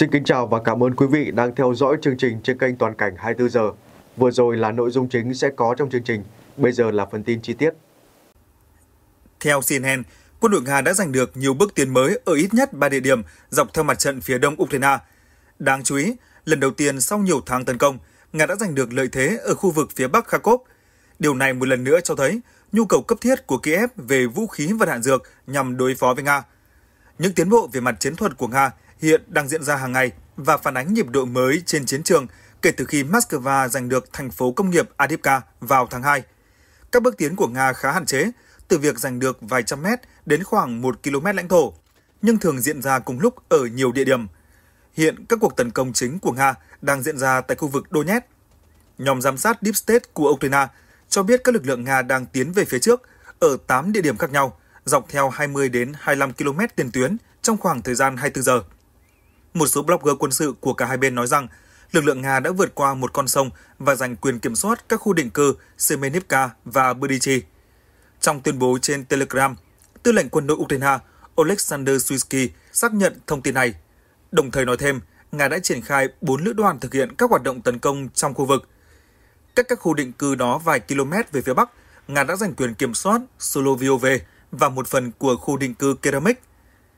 Xin kính chào và cảm ơn quý vị đang theo dõi chương trình trên kênh Toàn cảnh 24 giờ. Vừa rồi là nội dung chính sẽ có trong chương trình, bây giờ là phần tin chi tiết. Theo CNN, quân đội Nga đã giành được nhiều bước tiến mới ở ít nhất 3 địa điểm dọc theo mặt trận phía đông Ukraine. Đáng chú ý, lần đầu tiên sau nhiều tháng tấn công, Nga đã giành được lợi thế ở khu vực phía bắc Kharkov. Điều này một lần nữa cho thấy nhu cầu cấp thiết của Kiev về vũ khí và đạn dược nhằm đối phó với Nga. Những tiến bộ về mặt chiến thuật của Nga hiện đang diễn ra hàng ngày và phản ánh nhịp độ mới trên chiến trường kể từ khi Moscow giành được thành phố công nghiệp Adivka vào tháng 2. Các bước tiến của Nga khá hạn chế, từ việc giành được vài trăm mét đến khoảng 1 km lãnh thổ, nhưng thường diễn ra cùng lúc ở nhiều địa điểm. Hiện các cuộc tấn công chính của Nga đang diễn ra tại khu vực Donetsk. Nhóm giám sát Deep State của Ukraine cho biết các lực lượng Nga đang tiến về phía trước ở 8 địa điểm khác nhau, dọc theo 20 đến 25 km tiền tuyến trong khoảng thời gian 24 giờ. Một số blogger quân sự của cả hai bên nói rằng lực lượng Nga đã vượt qua một con sông và giành quyền kiểm soát các khu định cư Semenivka và Berdichi. Trong tuyên bố trên Telegram, tư lệnh quân đội Ukraine Oleksandr Suisky xác nhận thông tin này, đồng thời nói thêm Nga đã triển khai 4 lữ đoàn thực hiện các hoạt động tấn công trong khu vực. Cách các khu định cư đó vài km về phía Bắc, Nga đã giành quyền kiểm soát Soloviove và một phần của khu định cư Keramik.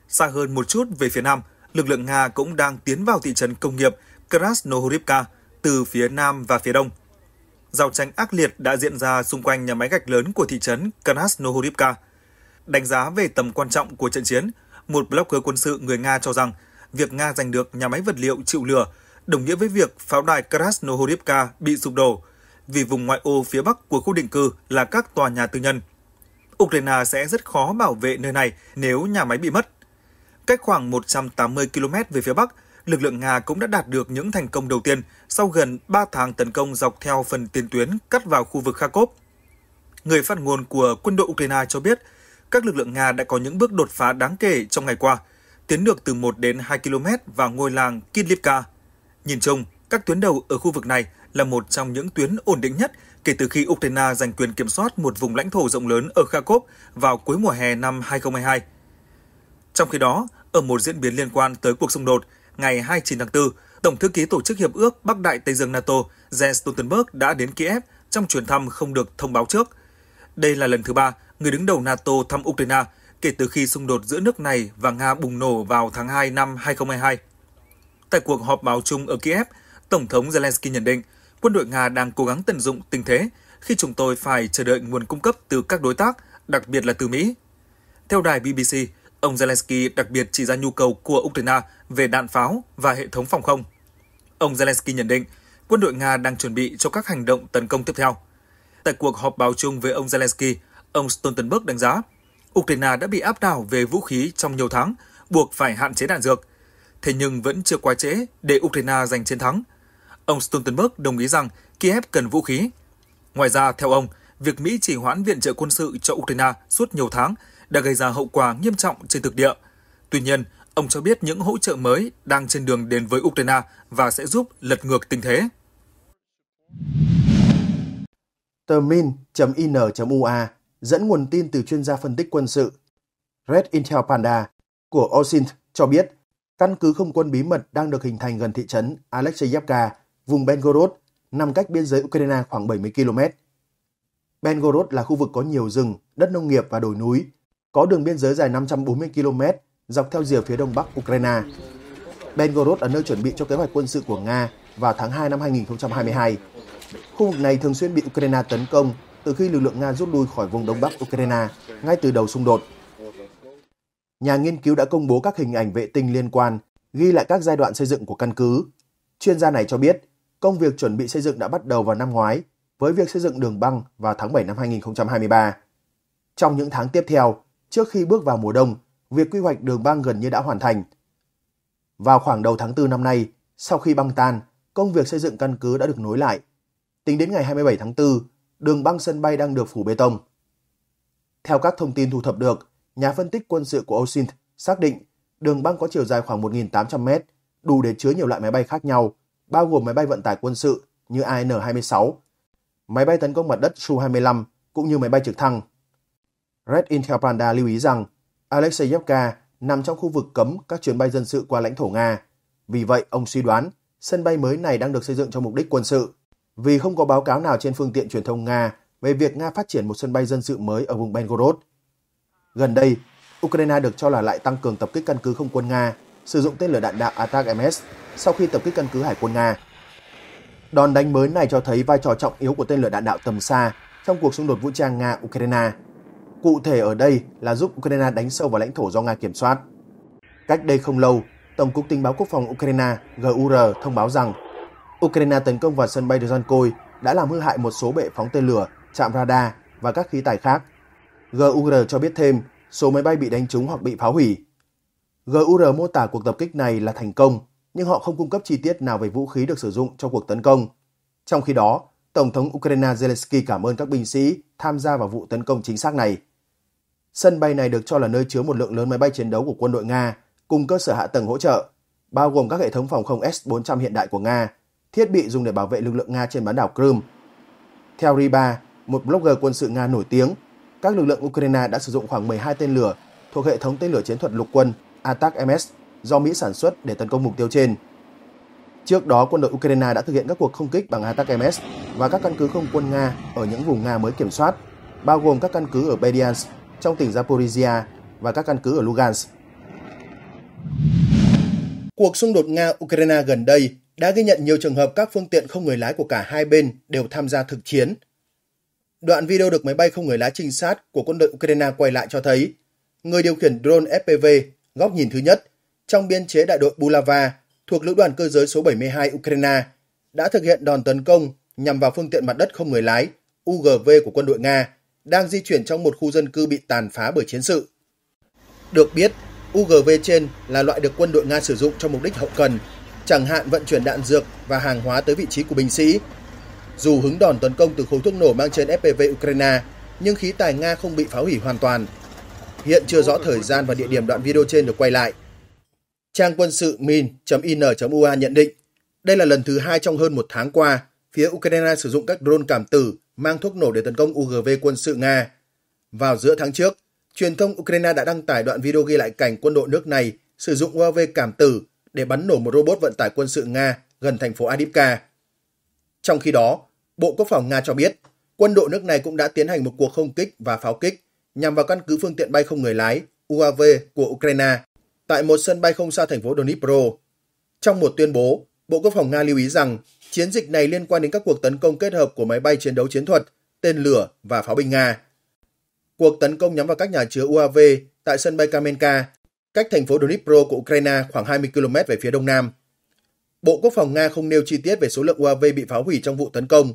Xa hơn một chút về phía Nam, lực lượng Nga cũng đang tiến vào thị trấn công nghiệp Krasnohorivka từ phía nam và phía đông. Giao tranh ác liệt đã diễn ra xung quanh nhà máy gạch lớn của thị trấn Krasnohorivka. Đánh giá về tầm quan trọng của trận chiến, một blogger quân sự người Nga cho rằng việc Nga giành được nhà máy vật liệu chịu lửa đồng nghĩa với việc pháo đài Krasnohorivka bị sụp đổ vì vùng ngoại ô phía bắc của khu định cư là các tòa nhà tư nhân. Ukraine sẽ rất khó bảo vệ nơi này nếu nhà máy bị mất Cách khoảng 180 km về phía Bắc, lực lượng Nga cũng đã đạt được những thành công đầu tiên sau gần 3 tháng tấn công dọc theo phần tiền tuyến cắt vào khu vực Kharkov. Người phát ngôn của quân đội Ukraine cho biết, các lực lượng Nga đã có những bước đột phá đáng kể trong ngày qua, tiến được từ 1 đến 2 km vào ngôi làng Kidlivka. Nhìn chung, các tuyến đầu ở khu vực này là một trong những tuyến ổn định nhất kể từ khi Ukraine giành quyền kiểm soát một vùng lãnh thổ rộng lớn ở Kharkov vào cuối mùa hè năm 2022. Trong khi đó, ở một diễn biến liên quan tới cuộc xung đột, ngày 29 tháng 4, Tổng thư ký Tổ chức Hiệp ước Bắc Đại Tây Dương NATO Jens Stoltenberg đã đến Kiev trong chuyến thăm không được thông báo trước. Đây là lần thứ ba người đứng đầu NATO thăm Ukraine kể từ khi xung đột giữa nước này và Nga bùng nổ vào tháng 2 năm 2022. Tại cuộc họp báo chung ở Kiev, Tổng thống Zelensky nhận định quân đội Nga đang cố gắng tận dụng tình thế khi chúng tôi phải chờ đợi nguồn cung cấp từ các đối tác, đặc biệt là từ Mỹ. Theo đài BBC, Ông Zelensky đặc biệt chỉ ra nhu cầu của Ukraine về đạn pháo và hệ thống phòng không. Ông Zelensky nhận định quân đội Nga đang chuẩn bị cho các hành động tấn công tiếp theo. Tại cuộc họp báo chung với ông Zelensky, ông Stoltenberg đánh giá Ukraine đã bị áp đảo về vũ khí trong nhiều tháng, buộc phải hạn chế đạn dược. Thế nhưng vẫn chưa quá trễ để Ukraine giành chiến thắng. Ông Stoltenberg đồng ý rằng Kiev cần vũ khí. Ngoài ra, theo ông, việc Mỹ chỉ hoãn viện trợ quân sự cho Ukraine suốt nhiều tháng đã gây ra hậu quả nghiêm trọng trên thực địa. Tuy nhiên, ông cho biết những hỗ trợ mới đang trên đường đến với Ukraine và sẽ giúp lật ngược tình thế. Tờ in ua dẫn nguồn tin từ chuyên gia phân tích quân sự Red Intel Panda của OSINT cho biết căn cứ không quân bí mật đang được hình thành gần thị trấn Alexeyevka, vùng Belgorod, nằm cách biên giới Ukraine khoảng 70 km. Belgorod là khu vực có nhiều rừng, đất nông nghiệp và đồi núi, có đường biên giới dài 540 km dọc theo rìa phía đông bắc Ukraine. Belgorod là nơi chuẩn bị cho kế hoạch quân sự của Nga vào tháng 2 năm 2022. Khu vực này thường xuyên bị Ukraine tấn công từ khi lực lượng Nga rút lui khỏi vùng đông bắc Ukraine ngay từ đầu xung đột. Nhà nghiên cứu đã công bố các hình ảnh vệ tinh liên quan, ghi lại các giai đoạn xây dựng của căn cứ. Chuyên gia này cho biết, công việc chuẩn bị xây dựng đã bắt đầu vào năm ngoái với việc xây dựng đường băng vào tháng 7 năm 2023. Trong những tháng tiếp theo, trước khi bước vào mùa đông, việc quy hoạch đường băng gần như đã hoàn thành. Vào khoảng đầu tháng 4 năm nay, sau khi băng tan, công việc xây dựng căn cứ đã được nối lại. Tính đến ngày 27 tháng 4, đường băng sân bay đang được phủ bê tông. Theo các thông tin thu thập được, nhà phân tích quân sự của Oshin xác định đường băng có chiều dài khoảng 1.800 mét, đủ để chứa nhiều loại máy bay khác nhau, bao gồm máy bay vận tải quân sự như AN-26, máy bay tấn công mặt đất Su-25 cũng như máy bay trực thăng. Red Intel Panda lưu ý rằng Alexeyevka nằm trong khu vực cấm các chuyến bay dân sự qua lãnh thổ Nga. Vì vậy, ông suy đoán sân bay mới này đang được xây dựng cho mục đích quân sự. Vì không có báo cáo nào trên phương tiện truyền thông Nga về việc Nga phát triển một sân bay dân sự mới ở vùng Belgorod. Gần đây, Ukraine được cho là lại tăng cường tập kích căn cứ không quân Nga, sử dụng tên lửa đạn đạo Atak-MS sau khi tập kích căn cứ hải quân Nga. Đòn đánh mới này cho thấy vai trò trọng yếu của tên lửa đạn đạo tầm xa trong cuộc xung đột vũ trang Nga-Ukraine cụ thể ở đây là giúp Ukraine đánh sâu vào lãnh thổ do Nga kiểm soát. Cách đây không lâu, Tổng cục Tình báo Quốc phòng Ukraine GUR thông báo rằng Ukraine tấn công vào sân bay Dzhankoy đã làm hư hại một số bệ phóng tên lửa, trạm radar và các khí tài khác. GUR cho biết thêm số máy bay bị đánh trúng hoặc bị phá hủy. GUR mô tả cuộc tập kích này là thành công, nhưng họ không cung cấp chi tiết nào về vũ khí được sử dụng cho cuộc tấn công. Trong khi đó, Tổng thống Ukraine Zelensky cảm ơn các binh sĩ tham gia vào vụ tấn công chính xác này. Sân bay này được cho là nơi chứa một lượng lớn máy bay chiến đấu của quân đội Nga cùng cơ sở hạ tầng hỗ trợ, bao gồm các hệ thống phòng không S-400 hiện đại của Nga, thiết bị dùng để bảo vệ lực lượng Nga trên bán đảo Crimea. Theo Riba, một blogger quân sự Nga nổi tiếng, các lực lượng Ukraine đã sử dụng khoảng 12 tên lửa thuộc hệ thống tên lửa chiến thuật lục quân ATAC-MS do Mỹ sản xuất để tấn công mục tiêu trên. Trước đó, quân đội Ukraine đã thực hiện các cuộc không kích bằng ATAC-MS và các căn cứ không quân Nga ở những vùng Nga mới kiểm soát, bao gồm các căn cứ ở Bediansk trong tỉnh Zaporizhia và các căn cứ ở Lugansk. Cuộc xung đột Nga-Ukraine gần đây đã ghi nhận nhiều trường hợp các phương tiện không người lái của cả hai bên đều tham gia thực chiến. Đoạn video được máy bay không người lái trinh sát của quân đội Ukraine quay lại cho thấy người điều khiển drone FPV góc nhìn thứ nhất trong biên chế đại đội Bulava thuộc lữ đoàn cơ giới số 72 Ukraine đã thực hiện đòn tấn công nhằm vào phương tiện mặt đất không người lái UGV của quân đội Nga đang di chuyển trong một khu dân cư bị tàn phá bởi chiến sự. Được biết, UGV trên là loại được quân đội Nga sử dụng cho mục đích hậu cần, chẳng hạn vận chuyển đạn dược và hàng hóa tới vị trí của binh sĩ. Dù hứng đòn tấn công từ khối thuốc nổ mang trên FPV Ukraine, nhưng khí tài Nga không bị phá hủy hoàn toàn. Hiện chưa rõ thời gian và địa điểm đoạn video trên được quay lại. Trang quân sự min.in.ua nhận định đây là lần thứ hai trong hơn một tháng qua, phía Ukraine sử dụng các drone cảm tử mang thuốc nổ để tấn công UGV quân sự Nga. Vào giữa tháng trước, truyền thông Ukraine đã đăng tải đoạn video ghi lại cảnh quân đội nước này sử dụng UAV cảm tử để bắn nổ một robot vận tải quân sự Nga gần thành phố Adivka. Trong khi đó, Bộ Quốc phòng Nga cho biết quân đội nước này cũng đã tiến hành một cuộc không kích và pháo kích nhằm vào căn cứ phương tiện bay không người lái UAV của Ukraine tại một sân bay không xa thành phố Dnipro. Trong một tuyên bố, Bộ Quốc phòng Nga lưu ý rằng Chiến dịch này liên quan đến các cuộc tấn công kết hợp của máy bay chiến đấu chiến thuật, tên lửa và pháo binh Nga. Cuộc tấn công nhắm vào các nhà chứa UAV tại sân bay Kamenka, cách thành phố Dnipro của Ukraine khoảng 20 km về phía đông nam. Bộ Quốc phòng Nga không nêu chi tiết về số lượng UAV bị phá hủy trong vụ tấn công.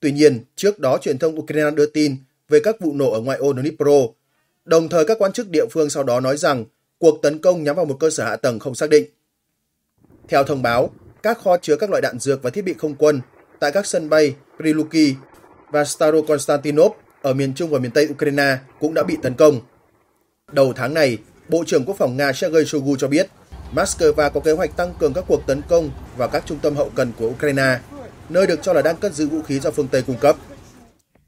Tuy nhiên, trước đó truyền thông Ukraine đưa tin về các vụ nổ ở ngoại ô Dnipro. Đồng thời các quan chức địa phương sau đó nói rằng cuộc tấn công nhắm vào một cơ sở hạ tầng không xác định. Theo thông báo, các kho chứa các loại đạn dược và thiết bị không quân tại các sân bay Priluki và Starokonstantinov ở miền Trung và miền Tây Ukraine cũng đã bị tấn công. Đầu tháng này, Bộ trưởng Quốc phòng Nga Sergei Shoigu cho biết Moscow có kế hoạch tăng cường các cuộc tấn công vào các trung tâm hậu cần của Ukraine, nơi được cho là đang cất giữ vũ khí do phương Tây cung cấp.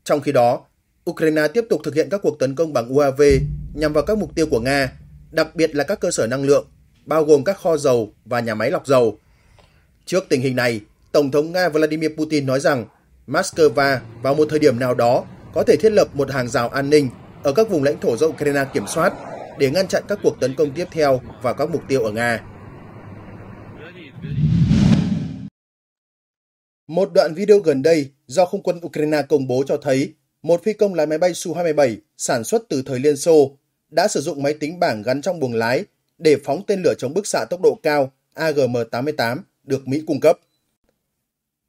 Trong khi đó, Ukraine tiếp tục thực hiện các cuộc tấn công bằng UAV nhằm vào các mục tiêu của Nga, đặc biệt là các cơ sở năng lượng, bao gồm các kho dầu và nhà máy lọc dầu, Trước tình hình này, Tổng thống Nga Vladimir Putin nói rằng Moscow vào một thời điểm nào đó có thể thiết lập một hàng rào an ninh ở các vùng lãnh thổ do Ukraine kiểm soát để ngăn chặn các cuộc tấn công tiếp theo vào các mục tiêu ở Nga. Một đoạn video gần đây do không quân Ukraine công bố cho thấy một phi công lái máy bay Su-27 sản xuất từ thời Liên Xô đã sử dụng máy tính bảng gắn trong buồng lái để phóng tên lửa chống bức xạ tốc độ cao AGM-88 được Mỹ cung cấp.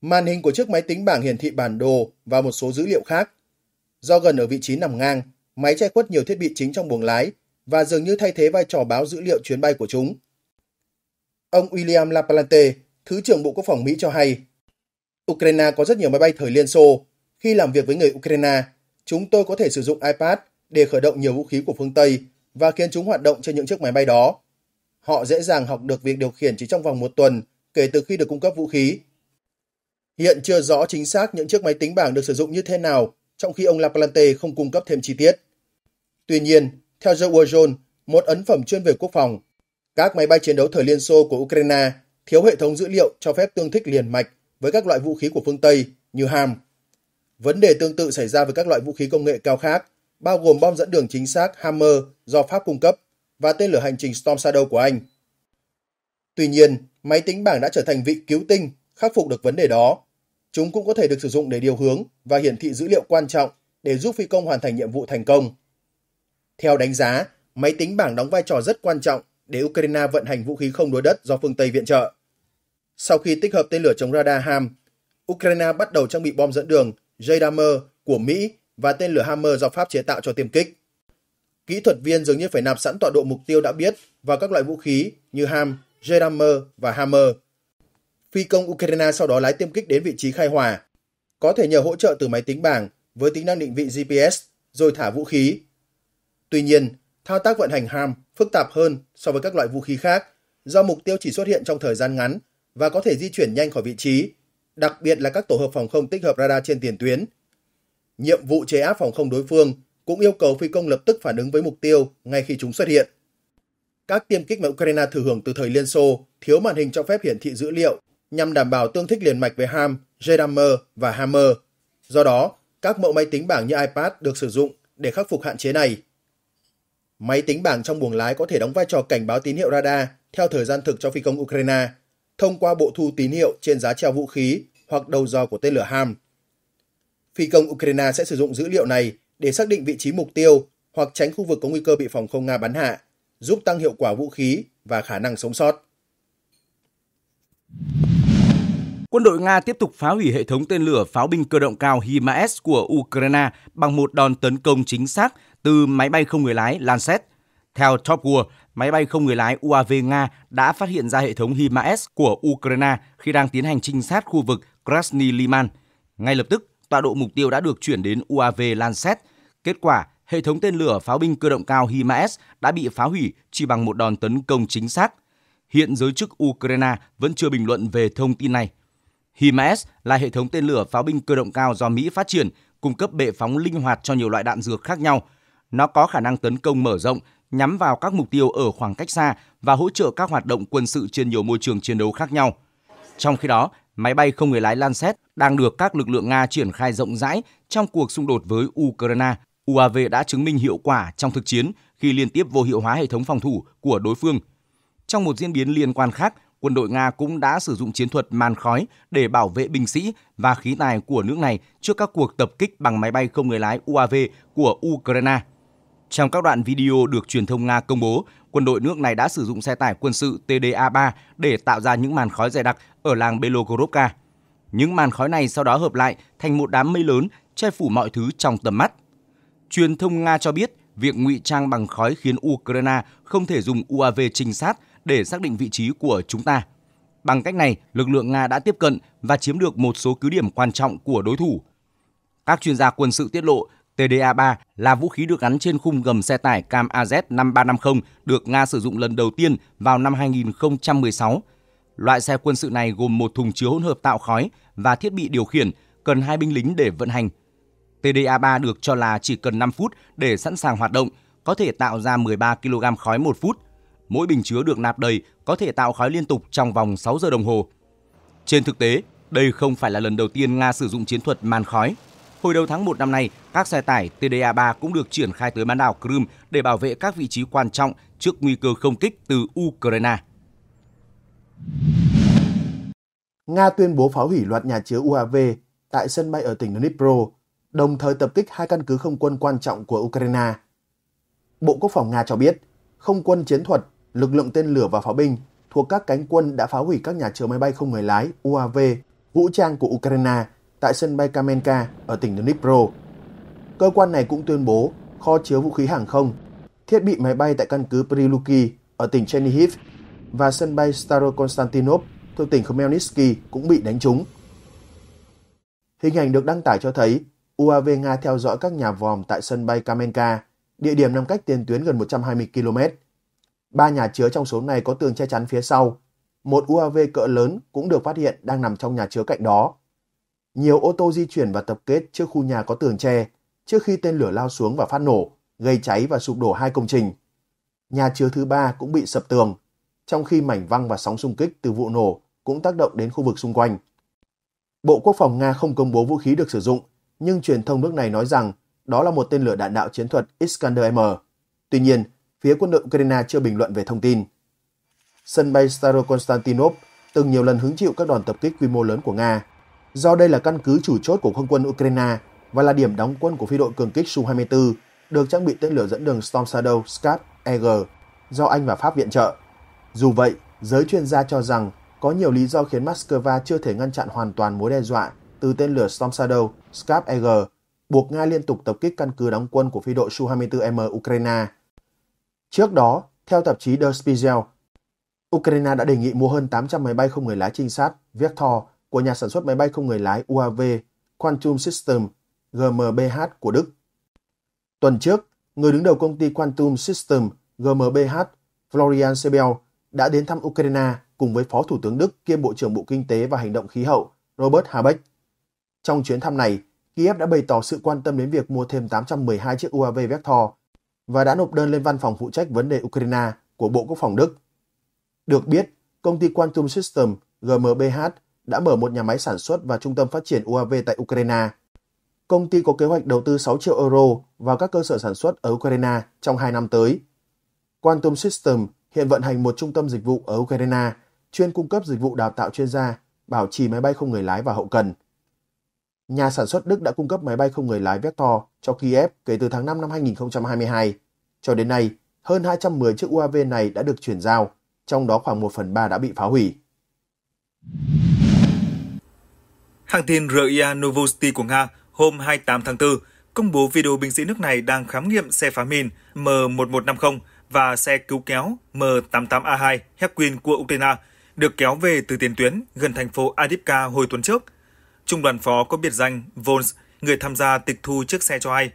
Màn hình của chiếc máy tính bảng hiển thị bản đồ và một số dữ liệu khác. Do gần ở vị trí nằm ngang, máy che khuất nhiều thiết bị chính trong buồng lái và dường như thay thế vai trò báo dữ liệu chuyến bay của chúng. Ông William Laplante, Thứ trưởng Bộ Quốc phòng Mỹ cho hay, Ukraine có rất nhiều máy bay thời Liên Xô. Khi làm việc với người Ukraine, chúng tôi có thể sử dụng iPad để khởi động nhiều vũ khí của phương Tây và khiến chúng hoạt động trên những chiếc máy bay đó. Họ dễ dàng học được việc điều khiển chỉ trong vòng một tuần kể từ khi được cung cấp vũ khí. Hiện chưa rõ chính xác những chiếc máy tính bảng được sử dụng như thế nào, trong khi ông Laplante không cung cấp thêm chi tiết. Tuy nhiên, theo The War Zone, một ấn phẩm chuyên về quốc phòng, các máy bay chiến đấu thời Liên Xô của Ukraine thiếu hệ thống dữ liệu cho phép tương thích liền mạch với các loại vũ khí của phương Tây như HAM. Vấn đề tương tự xảy ra với các loại vũ khí công nghệ cao khác, bao gồm bom dẫn đường chính xác Hammer do Pháp cung cấp và tên lửa hành trình Storm Shadow của Anh. Tuy nhiên, máy tính bảng đã trở thành vị cứu tinh, khắc phục được vấn đề đó. Chúng cũng có thể được sử dụng để điều hướng và hiển thị dữ liệu quan trọng để giúp phi công hoàn thành nhiệm vụ thành công. Theo đánh giá, máy tính bảng đóng vai trò rất quan trọng để Ukraine vận hành vũ khí không đối đất do phương Tây viện trợ. Sau khi tích hợp tên lửa chống radar HAM, Ukraine bắt đầu trang bị bom dẫn đường JDAMER của Mỹ và tên lửa Hammer do Pháp chế tạo cho tiêm kích. Kỹ thuật viên dường như phải nạp sẵn tọa độ mục tiêu đã biết và các loại vũ khí như HAM, Jerammer và Hammer. Phi công Ukraine sau đó lái tiêm kích đến vị trí khai hỏa, có thể nhờ hỗ trợ từ máy tính bảng với tính năng định vị GPS rồi thả vũ khí. Tuy nhiên, thao tác vận hành Ham phức tạp hơn so với các loại vũ khí khác do mục tiêu chỉ xuất hiện trong thời gian ngắn và có thể di chuyển nhanh khỏi vị trí, đặc biệt là các tổ hợp phòng không tích hợp radar trên tiền tuyến. Nhiệm vụ chế áp phòng không đối phương cũng yêu cầu phi công lập tức phản ứng với mục tiêu ngay khi chúng xuất hiện. Các tiêm kích mà Ukraine thừa hưởng từ thời Liên Xô thiếu màn hình cho phép hiển thị dữ liệu nhằm đảm bảo tương thích liền mạch với HAM, JDAMER và HAMMER. Do đó, các mẫu máy tính bảng như iPad được sử dụng để khắc phục hạn chế này. Máy tính bảng trong buồng lái có thể đóng vai trò cảnh báo tín hiệu radar theo thời gian thực cho phi công Ukraine thông qua bộ thu tín hiệu trên giá treo vũ khí hoặc đầu dò của tên lửa HAM. Phi công Ukraine sẽ sử dụng dữ liệu này để xác định vị trí mục tiêu hoặc tránh khu vực có nguy cơ bị phòng không Nga bắn hạ giúp tăng hiệu quả vũ khí và khả năng sống sót. Quân đội Nga tiếp tục phá hủy hệ thống tên lửa pháo binh cơ động cao HIMARS của Ukraine bằng một đòn tấn công chính xác từ máy bay không người lái Lancet. Theo Top War, máy bay không người lái UAV Nga đã phát hiện ra hệ thống HIMARS của Ukraine khi đang tiến hành trinh sát khu vực Krasny Liman. Ngay lập tức, tọa độ mục tiêu đã được chuyển đến UAV Lancet. Kết quả, hệ thống tên lửa pháo binh cơ động cao HIMARS đã bị phá hủy chỉ bằng một đòn tấn công chính xác. Hiện giới chức Ukraine vẫn chưa bình luận về thông tin này. HIMARS là hệ thống tên lửa pháo binh cơ động cao do Mỹ phát triển, cung cấp bệ phóng linh hoạt cho nhiều loại đạn dược khác nhau. Nó có khả năng tấn công mở rộng, nhắm vào các mục tiêu ở khoảng cách xa và hỗ trợ các hoạt động quân sự trên nhiều môi trường chiến đấu khác nhau. Trong khi đó, máy bay không người lái Lancet đang được các lực lượng Nga triển khai rộng rãi trong cuộc xung đột với Ukraine UAV đã chứng minh hiệu quả trong thực chiến khi liên tiếp vô hiệu hóa hệ thống phòng thủ của đối phương. Trong một diễn biến liên quan khác, quân đội Nga cũng đã sử dụng chiến thuật màn khói để bảo vệ binh sĩ và khí tài của nước này trước các cuộc tập kích bằng máy bay không người lái UAV của Ukraine. Trong các đoạn video được truyền thông Nga công bố, quân đội nước này đã sử dụng xe tải quân sự TDA-3 để tạo ra những màn khói dày đặc ở làng Belogorovka. Những màn khói này sau đó hợp lại thành một đám mây lớn che phủ mọi thứ trong tầm mắt. Truyền thông Nga cho biết việc ngụy trang bằng khói khiến Ukraine không thể dùng UAV trinh sát để xác định vị trí của chúng ta. Bằng cách này, lực lượng Nga đã tiếp cận và chiếm được một số cứ điểm quan trọng của đối thủ. Các chuyên gia quân sự tiết lộ TDA-3 là vũ khí được gắn trên khung gầm xe tải Cam AZ-5350 được Nga sử dụng lần đầu tiên vào năm 2016. Loại xe quân sự này gồm một thùng chứa hỗn hợp tạo khói và thiết bị điều khiển, cần hai binh lính để vận hành – TDA3 được cho là chỉ cần 5 phút để sẵn sàng hoạt động, có thể tạo ra 13 kg khói một phút. Mỗi bình chứa được nạp đầy có thể tạo khói liên tục trong vòng 6 giờ đồng hồ. Trên thực tế, đây không phải là lần đầu tiên Nga sử dụng chiến thuật màn khói. Hồi đầu tháng 1 năm nay, các xe tải TDA-3 cũng được triển khai tới bán đảo Crimea để bảo vệ các vị trí quan trọng trước nguy cơ không kích từ Ukraine. Nga tuyên bố phá hủy loạt nhà chứa UAV tại sân bay ở tỉnh Dnipro đồng thời tập kích hai căn cứ không quân quan trọng của Ukraine. Bộ Quốc phòng Nga cho biết, không quân chiến thuật, lực lượng tên lửa và pháo binh thuộc các cánh quân đã phá hủy các nhà chở máy bay không người lái UAV vũ trang của Ukraine tại sân bay Kamenka ở tỉnh Dnipro. Cơ quan này cũng tuyên bố kho chứa vũ khí hàng không, thiết bị máy bay tại căn cứ Priluki ở tỉnh Chernihiv và sân bay Starokonstantinov thuộc tỉnh Khmelnytsky cũng bị đánh trúng. Hình ảnh được đăng tải cho thấy UAV Nga theo dõi các nhà vòm tại sân bay Kamenka, địa điểm nằm cách tiền tuyến gần 120 km. Ba nhà chứa trong số này có tường che chắn phía sau. Một UAV cỡ lớn cũng được phát hiện đang nằm trong nhà chứa cạnh đó. Nhiều ô tô di chuyển và tập kết trước khu nhà có tường che trước khi tên lửa lao xuống và phát nổ, gây cháy và sụp đổ hai công trình. Nhà chứa thứ ba cũng bị sập tường, trong khi mảnh văng và sóng xung kích từ vụ nổ cũng tác động đến khu vực xung quanh. Bộ Quốc phòng Nga không công bố vũ khí được sử dụng nhưng truyền thông nước này nói rằng đó là một tên lửa đạn đạo chiến thuật Iskander-M. Tuy nhiên, phía quân đội Ukraine chưa bình luận về thông tin. Sân bay Starokonstantinov từng nhiều lần hứng chịu các đòn tập kích quy mô lớn của Nga. Do đây là căn cứ chủ chốt của không quân Ukraine và là điểm đóng quân của phi đội cường kích Su-24 được trang bị tên lửa dẫn đường Storm Shadow Scud EG do Anh và Pháp viện trợ. Dù vậy, giới chuyên gia cho rằng có nhiều lý do khiến Moscow chưa thể ngăn chặn hoàn toàn mối đe dọa từ tên lửa Storm Shadow, Scap EG, buộc Nga liên tục tập kích căn cứ đóng quân của phi đội Su-24M Ukraine. Trước đó, theo tạp chí Der Spiegel, Ukraine đã đề nghị mua hơn 800 máy bay không người lái trinh sát Vector của nhà sản xuất máy bay không người lái UAV Quantum System GmbH của Đức. Tuần trước, người đứng đầu công ty Quantum System GmbH Florian Sebel đã đến thăm Ukraine cùng với Phó Thủ tướng Đức kiêm Bộ trưởng Bộ Kinh tế và Hành động Khí hậu Robert Habeck trong chuyến thăm này, Kiev đã bày tỏ sự quan tâm đến việc mua thêm 812 chiếc UAV Vector và đã nộp đơn lên văn phòng phụ trách vấn đề Ukraine của Bộ Quốc phòng Đức. Được biết, công ty Quantum System GmbH đã mở một nhà máy sản xuất và trung tâm phát triển UAV tại Ukraine. Công ty có kế hoạch đầu tư 6 triệu euro vào các cơ sở sản xuất ở Ukraine trong 2 năm tới. Quantum System hiện vận hành một trung tâm dịch vụ ở Ukraine chuyên cung cấp dịch vụ đào tạo chuyên gia, bảo trì máy bay không người lái và hậu cần nhà sản xuất Đức đã cung cấp máy bay không người lái Vector cho Kiev kể từ tháng 5 năm 2022. Cho đến nay, hơn 210 chiếc UAV này đã được chuyển giao, trong đó khoảng 1 phần 3 đã bị phá hủy. Hãng tin RIA Novosti của Nga hôm 28 tháng 4 công bố video binh sĩ nước này đang khám nghiệm xe phá mìn M1150 và xe cứu kéo M88A2 Hercules của Ukraine được kéo về từ tiền tuyến gần thành phố Adipka hồi tuần trước Trung đoàn phó có biệt danh Vons, người tham gia tịch thu chiếc xe cho hay.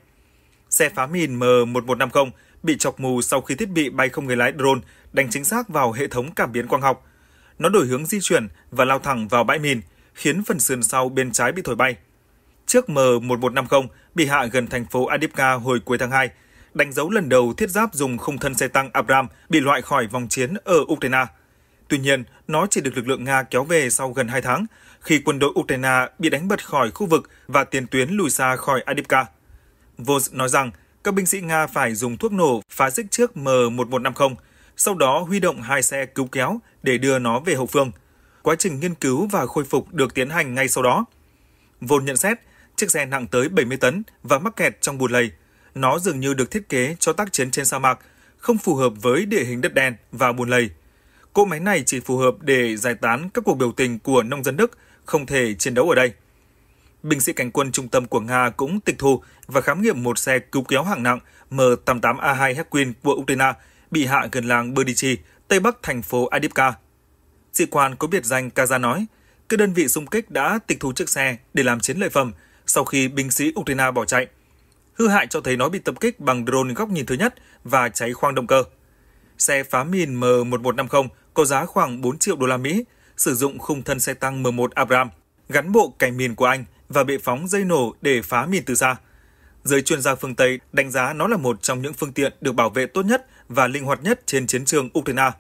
Xe phá mìn M1150 bị chọc mù sau khi thiết bị bay không người lái drone đánh chính xác vào hệ thống cảm biến quang học. Nó đổi hướng di chuyển và lao thẳng vào bãi mìn, khiến phần sườn sau bên trái bị thổi bay. Chiếc M1150 bị hạ gần thành phố Adipka hồi cuối tháng 2, đánh dấu lần đầu thiết giáp dùng khung thân xe tăng Abram bị loại khỏi vòng chiến ở Ukraine. Tuy nhiên, nó chỉ được lực lượng Nga kéo về sau gần 2 tháng khi quân đội Ukraine bị đánh bật khỏi khu vực và tiền tuyến lùi xa khỏi Adipka. Vols nói rằng các binh sĩ Nga phải dùng thuốc nổ phá rích trước M1150, sau đó huy động hai xe cứu kéo để đưa nó về hậu phương. Quá trình nghiên cứu và khôi phục được tiến hành ngay sau đó. Vôn nhận xét, chiếc xe nặng tới 70 tấn và mắc kẹt trong bùn lầy. Nó dường như được thiết kế cho tác chiến trên sa mạc, không phù hợp với địa hình đất đen và bùn lầy. Cỗ máy này chỉ phù hợp để giải tán các cuộc biểu tình của nông dân Đức không thể chiến đấu ở đây. Binh sĩ cánh quân trung tâm của Nga cũng tịch thu và khám nghiệm một xe cứu kéo hạng nặng M88A2 Hercules của Ukraine bị hạ gần làng Berdichi, tây bắc thành phố Adipka. Sĩ quan có biệt danh Kaza nói, các đơn vị xung kích đã tịch thu chiếc xe để làm chiến lợi phẩm sau khi binh sĩ Ukraine bỏ chạy. Hư hại cho thấy nó bị tập kích bằng drone góc nhìn thứ nhất và cháy khoang động cơ. Xe phá mìn M1150 có giá khoảng 4 triệu đô la Mỹ sử dụng khung thân xe tăng M1 Abram, gắn bộ cành mìn của Anh và bệ phóng dây nổ để phá mìn từ xa. Giới chuyên gia phương Tây đánh giá nó là một trong những phương tiện được bảo vệ tốt nhất và linh hoạt nhất trên chiến trường Ukraine.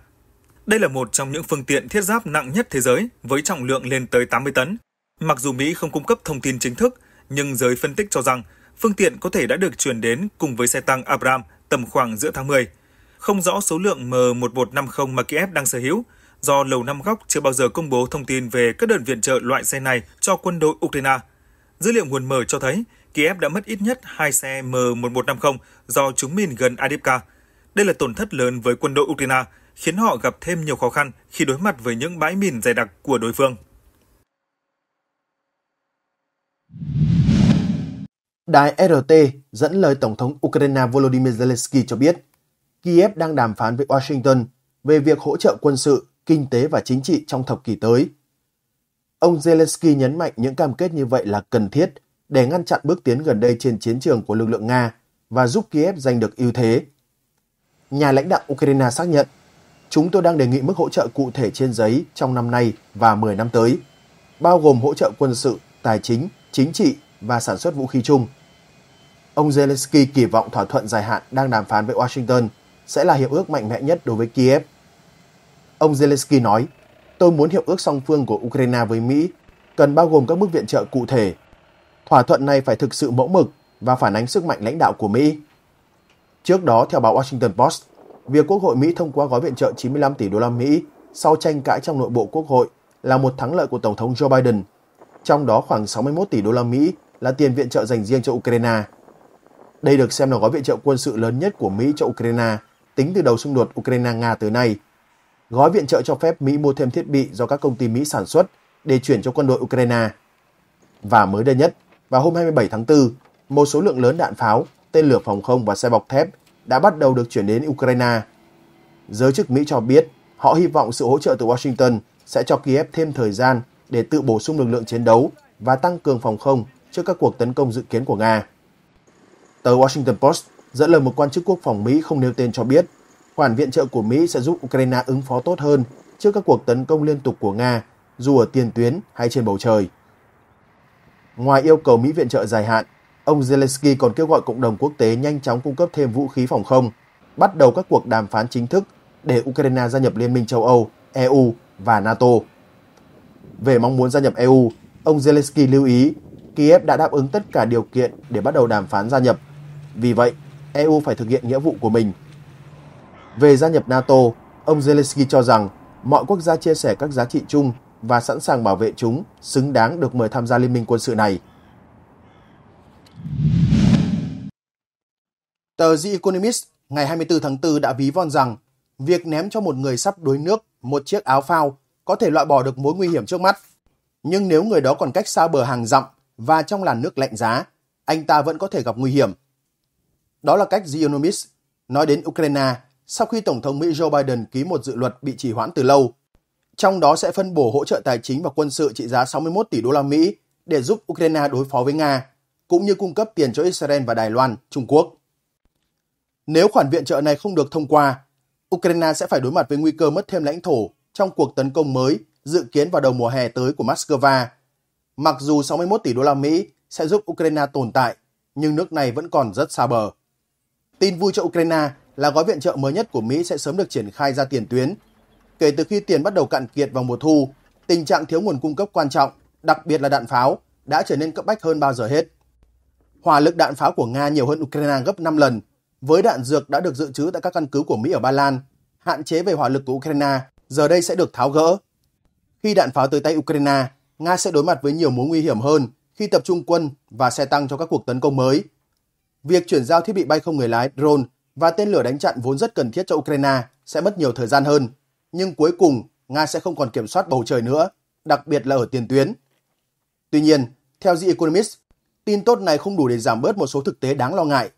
Đây là một trong những phương tiện thiết giáp nặng nhất thế giới với trọng lượng lên tới 80 tấn. Mặc dù Mỹ không cung cấp thông tin chính thức, nhưng giới phân tích cho rằng phương tiện có thể đã được chuyển đến cùng với xe tăng Abram tầm khoảng giữa tháng 10. Không rõ số lượng M1150 mà Kiev đang sở hữu, do Lầu Năm Góc chưa bao giờ công bố thông tin về các đợt viện trợ loại xe này cho quân đội Ukraine. Dữ liệu nguồn mở cho thấy Kiev đã mất ít nhất 2 xe M1150 do chúng mìn gần Adipka. Đây là tổn thất lớn với quân đội Ukraine, khiến họ gặp thêm nhiều khó khăn khi đối mặt với những bãi mìn dày đặc của đối phương. Đài RT dẫn lời Tổng thống Ukraine Volodymyr Zelensky cho biết, Kiev đang đàm phán với Washington về việc hỗ trợ quân sự kinh tế và chính trị trong thập kỷ tới. Ông Zelensky nhấn mạnh những cam kết như vậy là cần thiết để ngăn chặn bước tiến gần đây trên chiến trường của lực lượng Nga và giúp Kiev giành được ưu thế. Nhà lãnh đạo Ukraine xác nhận, chúng tôi đang đề nghị mức hỗ trợ cụ thể trên giấy trong năm nay và 10 năm tới, bao gồm hỗ trợ quân sự, tài chính, chính trị và sản xuất vũ khí chung. Ông Zelensky kỳ vọng thỏa thuận dài hạn đang đàm phán với Washington sẽ là hiệp ước mạnh mẽ nhất đối với Kiev Ông Zelensky nói, tôi muốn hiệp ước song phương của Ukraine với Mỹ cần bao gồm các mức viện trợ cụ thể. Thỏa thuận này phải thực sự mẫu mực và phản ánh sức mạnh lãnh đạo của Mỹ. Trước đó, theo báo Washington Post, việc Quốc hội Mỹ thông qua gói viện trợ 95 tỷ đô la Mỹ sau tranh cãi trong nội bộ Quốc hội là một thắng lợi của Tổng thống Joe Biden, trong đó khoảng 61 tỷ đô la Mỹ là tiền viện trợ dành riêng cho Ukraine. Đây được xem là gói viện trợ quân sự lớn nhất của Mỹ cho Ukraine tính từ đầu xung đột Ukraine-Nga tới nay – Gói viện trợ cho phép Mỹ mua thêm thiết bị do các công ty Mỹ sản xuất để chuyển cho quân đội Ukraine. Và mới đây nhất, vào hôm 27 tháng 4, một số lượng lớn đạn pháo, tên lửa phòng không và xe bọc thép đã bắt đầu được chuyển đến Ukraine. Giới chức Mỹ cho biết họ hy vọng sự hỗ trợ từ Washington sẽ cho Kiev thêm thời gian để tự bổ sung lực lượng chiến đấu và tăng cường phòng không trước các cuộc tấn công dự kiến của Nga. Tờ Washington Post dẫn lời một quan chức quốc phòng Mỹ không nêu tên cho biết khoản viện trợ của Mỹ sẽ giúp Ukraine ứng phó tốt hơn trước các cuộc tấn công liên tục của Nga, dù ở tiền tuyến hay trên bầu trời. Ngoài yêu cầu Mỹ viện trợ dài hạn, ông Zelensky còn kêu gọi cộng đồng quốc tế nhanh chóng cung cấp thêm vũ khí phòng không, bắt đầu các cuộc đàm phán chính thức để Ukraine gia nhập Liên minh châu Âu, EU và NATO. Về mong muốn gia nhập EU, ông Zelensky lưu ý Kiev đã đáp ứng tất cả điều kiện để bắt đầu đàm phán gia nhập. Vì vậy, EU phải thực hiện nghĩa vụ của mình – về gia nhập NATO, ông Zelensky cho rằng mọi quốc gia chia sẻ các giá trị chung và sẵn sàng bảo vệ chúng xứng đáng được mời tham gia liên minh quân sự này. Tờ The Economist ngày 24 tháng 4 đã ví von rằng việc ném cho một người sắp đuối nước một chiếc áo phao có thể loại bỏ được mối nguy hiểm trước mắt. Nhưng nếu người đó còn cách xa bờ hàng dặm và trong làn nước lạnh giá, anh ta vẫn có thể gặp nguy hiểm. Đó là cách The Economist nói đến Ukraine sau khi Tổng thống Mỹ Joe Biden ký một dự luật bị trì hoãn từ lâu. Trong đó sẽ phân bổ hỗ trợ tài chính và quân sự trị giá 61 tỷ đô la Mỹ để giúp Ukraine đối phó với Nga, cũng như cung cấp tiền cho Israel và Đài Loan, Trung Quốc. Nếu khoản viện trợ này không được thông qua, Ukraine sẽ phải đối mặt với nguy cơ mất thêm lãnh thổ trong cuộc tấn công mới dự kiến vào đầu mùa hè tới của Moscow. Mặc dù 61 tỷ đô la Mỹ sẽ giúp Ukraine tồn tại, nhưng nước này vẫn còn rất xa bờ. Tin vui cho Ukraine là gói viện trợ mới nhất của Mỹ sẽ sớm được triển khai ra tiền tuyến. Kể từ khi tiền bắt đầu cạn kiệt vào mùa thu, tình trạng thiếu nguồn cung cấp quan trọng, đặc biệt là đạn pháo, đã trở nên cấp bách hơn bao giờ hết. Hỏa lực đạn pháo của Nga nhiều hơn Ukraine gấp 5 lần, với đạn dược đã được dự trữ tại các căn cứ của Mỹ ở Ba Lan, hạn chế về hỏa lực của Ukraine giờ đây sẽ được tháo gỡ. Khi đạn pháo tới tay Ukraine, Nga sẽ đối mặt với nhiều mối nguy hiểm hơn khi tập trung quân và xe tăng cho các cuộc tấn công mới. Việc chuyển giao thiết bị bay không người lái drone và tên lửa đánh chặn vốn rất cần thiết cho Ukraine sẽ mất nhiều thời gian hơn. Nhưng cuối cùng, Nga sẽ không còn kiểm soát bầu trời nữa, đặc biệt là ở tiền tuyến. Tuy nhiên, theo The Economist, tin tốt này không đủ để giảm bớt một số thực tế đáng lo ngại.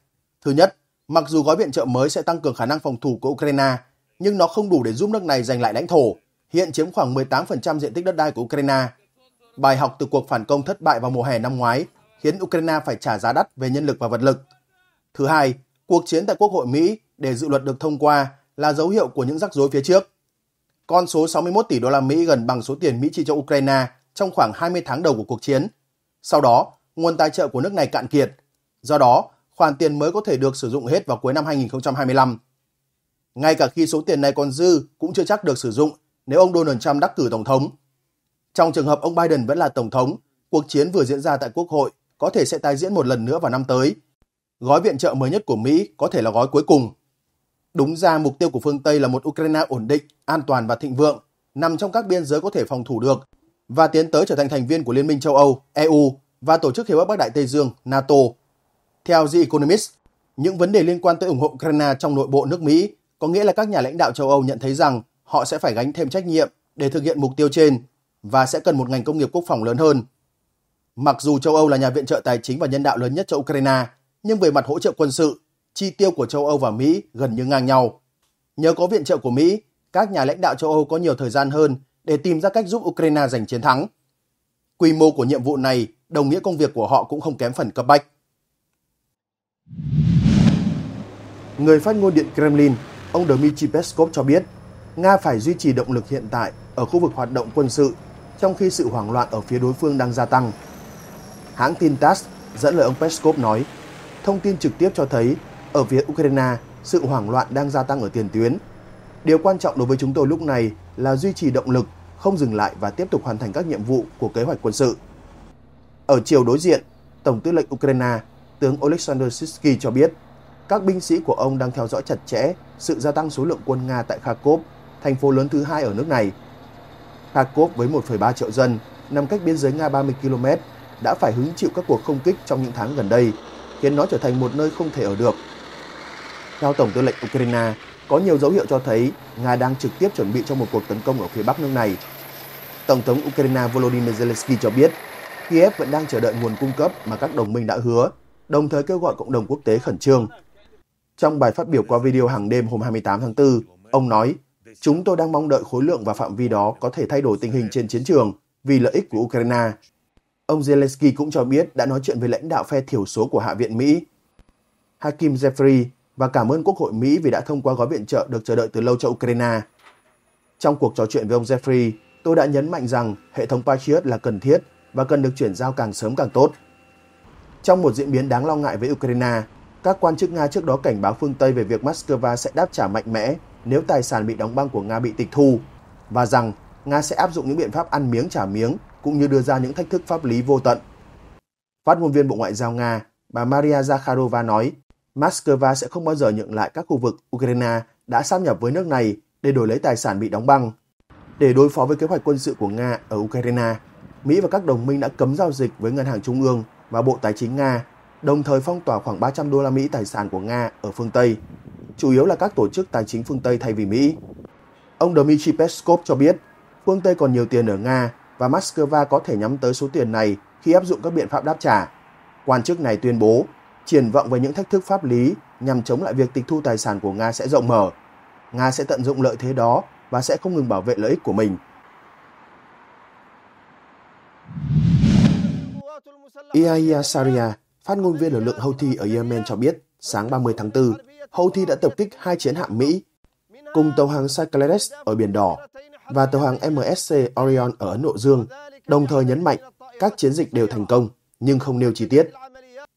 Thứ nhất, mặc dù gói viện trợ mới sẽ tăng cường khả năng phòng thủ của Ukraine, nhưng nó không đủ để giúp nước này giành lại lãnh thổ, hiện chiếm khoảng 18% diện tích đất đai của Ukraine. Bài học từ cuộc phản công thất bại vào mùa hè năm ngoái khiến Ukraine phải trả giá đắt về nhân lực và vật lực. Thứ hai, cuộc chiến tại Quốc hội Mỹ để dự luật được thông qua là dấu hiệu của những rắc rối phía trước. Con số 61 tỷ đô la Mỹ gần bằng số tiền Mỹ chi cho Ukraine trong khoảng 20 tháng đầu của cuộc chiến. Sau đó, nguồn tài trợ của nước này cạn kiệt. Do đó, khoản tiền mới có thể được sử dụng hết vào cuối năm 2025. Ngay cả khi số tiền này còn dư cũng chưa chắc được sử dụng nếu ông Donald Trump đắc cử tổng thống. Trong trường hợp ông Biden vẫn là tổng thống, cuộc chiến vừa diễn ra tại Quốc hội có thể sẽ tái diễn một lần nữa vào năm tới gói viện trợ mới nhất của Mỹ có thể là gói cuối cùng. Đúng ra mục tiêu của phương Tây là một Ukraine ổn định, an toàn và thịnh vượng, nằm trong các biên giới có thể phòng thủ được và tiến tới trở thành thành viên của Liên minh châu Âu, EU và Tổ chức Hiệp ước Bắc Đại Tây Dương, NATO. Theo The Economist, những vấn đề liên quan tới ủng hộ Ukraine trong nội bộ nước Mỹ có nghĩa là các nhà lãnh đạo châu Âu nhận thấy rằng họ sẽ phải gánh thêm trách nhiệm để thực hiện mục tiêu trên và sẽ cần một ngành công nghiệp quốc phòng lớn hơn. Mặc dù châu Âu là nhà viện trợ tài chính và nhân đạo lớn nhất cho Ukraine, nhưng về mặt hỗ trợ quân sự, chi tiêu của châu Âu và Mỹ gần như ngang nhau. Nhờ có viện trợ của Mỹ, các nhà lãnh đạo châu Âu có nhiều thời gian hơn để tìm ra cách giúp Ukraine giành chiến thắng. Quy mô của nhiệm vụ này đồng nghĩa công việc của họ cũng không kém phần cấp bách. Người phát ngôn Điện Kremlin, ông Dmitry Peskov cho biết, Nga phải duy trì động lực hiện tại ở khu vực hoạt động quân sự, trong khi sự hoảng loạn ở phía đối phương đang gia tăng. Hãng tin TASS dẫn lời ông Peskov nói, thông tin trực tiếp cho thấy ở phía Ukraine, sự hoảng loạn đang gia tăng ở tiền tuyến. Điều quan trọng đối với chúng tôi lúc này là duy trì động lực, không dừng lại và tiếp tục hoàn thành các nhiệm vụ của kế hoạch quân sự. Ở chiều đối diện, Tổng tư lệnh Ukraine, tướng Oleksandr Sitsky cho biết, các binh sĩ của ông đang theo dõi chặt chẽ sự gia tăng số lượng quân Nga tại Kharkov, thành phố lớn thứ hai ở nước này. Kharkov với 1,3 triệu dân, nằm cách biên giới Nga 30 km, đã phải hứng chịu các cuộc không kích trong những tháng gần đây khiến nó trở thành một nơi không thể ở được. Theo Tổng tư lệnh Ukraine, có nhiều dấu hiệu cho thấy Nga đang trực tiếp chuẩn bị cho một cuộc tấn công ở phía bắc nước này. Tổng thống Ukraine Volodymyr Zelensky cho biết, Kiev vẫn đang chờ đợi nguồn cung cấp mà các đồng minh đã hứa, đồng thời kêu gọi cộng đồng quốc tế khẩn trương. Trong bài phát biểu qua video hàng đêm hôm 28 tháng 4, ông nói, Chúng tôi đang mong đợi khối lượng và phạm vi đó có thể thay đổi tình hình trên chiến trường vì lợi ích của Ukraine Ông Zelensky cũng cho biết đã nói chuyện với lãnh đạo phe thiểu số của Hạ viện Mỹ, Hakim Jeffrey, và cảm ơn Quốc hội Mỹ vì đã thông qua gói viện trợ được chờ đợi từ lâu cho Ukraine. Trong cuộc trò chuyện với ông Jeffrey, tôi đã nhấn mạnh rằng hệ thống Patriot là cần thiết và cần được chuyển giao càng sớm càng tốt. Trong một diễn biến đáng lo ngại với Ukraine, các quan chức Nga trước đó cảnh báo phương Tây về việc Moscow sẽ đáp trả mạnh mẽ nếu tài sản bị đóng băng của Nga bị tịch thu và rằng Nga sẽ áp dụng những biện pháp ăn miếng trả miếng cũng như đưa ra những thách thức pháp lý vô tận. Phát ngôn viên Bộ Ngoại giao Nga, bà Maria Zakharova nói, Moscow sẽ không bao giờ nhượng lại các khu vực Ukraine đã sáp nhập với nước này để đổi lấy tài sản bị đóng băng. Để đối phó với kế hoạch quân sự của Nga ở Ukraine, Mỹ và các đồng minh đã cấm giao dịch với Ngân hàng Trung ương và Bộ Tài chính Nga, đồng thời phong tỏa khoảng 300 đô la Mỹ tài sản của Nga ở phương Tây, chủ yếu là các tổ chức tài chính phương Tây thay vì Mỹ. Ông Dmitry Peskov cho biết, phương Tây còn nhiều tiền ở Nga và Moscow có thể nhắm tới số tiền này khi áp dụng các biện pháp đáp trả. Quan chức này tuyên bố, triển vọng về những thách thức pháp lý nhằm chống lại việc tịch thu tài sản của Nga sẽ rộng mở. Nga sẽ tận dụng lợi thế đó và sẽ không ngừng bảo vệ lợi ích của mình. E Iaia Saria, phát ngôn viên lực lượng Houthi ở Yemen cho biết, sáng 30 tháng 4, Houthi đã tập kích hai chiến hạm Mỹ cùng tàu hàng Cyclades ở Biển Đỏ và tàu hàng MSC Orion ở Ấn Độ Dương, đồng thời nhấn mạnh các chiến dịch đều thành công, nhưng không nêu chi tiết.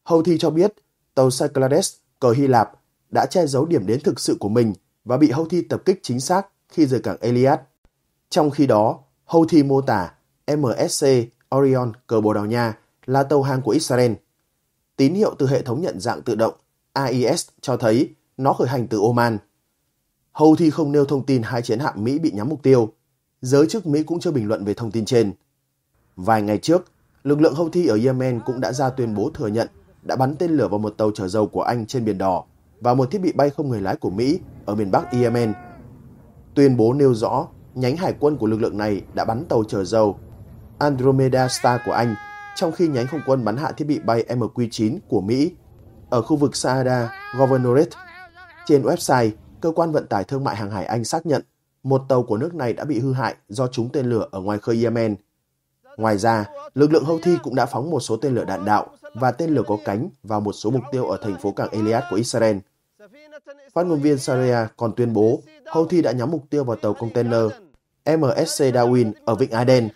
Houthi cho biết tàu Cyclades cờ Hy Lạp đã che giấu điểm đến thực sự của mình và bị Houthi tập kích chính xác khi rời cảng elias Trong khi đó, Houthi mô tả MSC Orion cờ Bồ Đào Nha là tàu hàng của Israel. Tín hiệu từ hệ thống nhận dạng tự động AIS cho thấy nó khởi hành từ Oman. Houthi không nêu thông tin hai chiến hạm Mỹ bị nhắm mục tiêu, giới chức Mỹ cũng chưa bình luận về thông tin trên. Vài ngày trước, lực lượng Houthi ở Yemen cũng đã ra tuyên bố thừa nhận đã bắn tên lửa vào một tàu chở dầu của Anh trên Biển Đỏ và một thiết bị bay không người lái của Mỹ ở miền Bắc Yemen. Tuyên bố nêu rõ nhánh hải quân của lực lượng này đã bắn tàu chở dầu Andromeda Star của Anh, trong khi nhánh không quân bắn hạ thiết bị bay MQ-9 của Mỹ ở khu vực Saada, Governorate. Trên website, cơ quan vận tải thương mại hàng hải Anh xác nhận một tàu của nước này đã bị hư hại do trúng tên lửa ở ngoài khơi Yemen. Ngoài ra, lực lượng Houthi cũng đã phóng một số tên lửa đạn đạo và tên lửa có cánh vào một số mục tiêu ở thành phố cảng Eliat của Israel. Phát ngôn viên Saria còn tuyên bố Houthi đã nhắm mục tiêu vào tàu container MSC Darwin ở Vịnh Aden.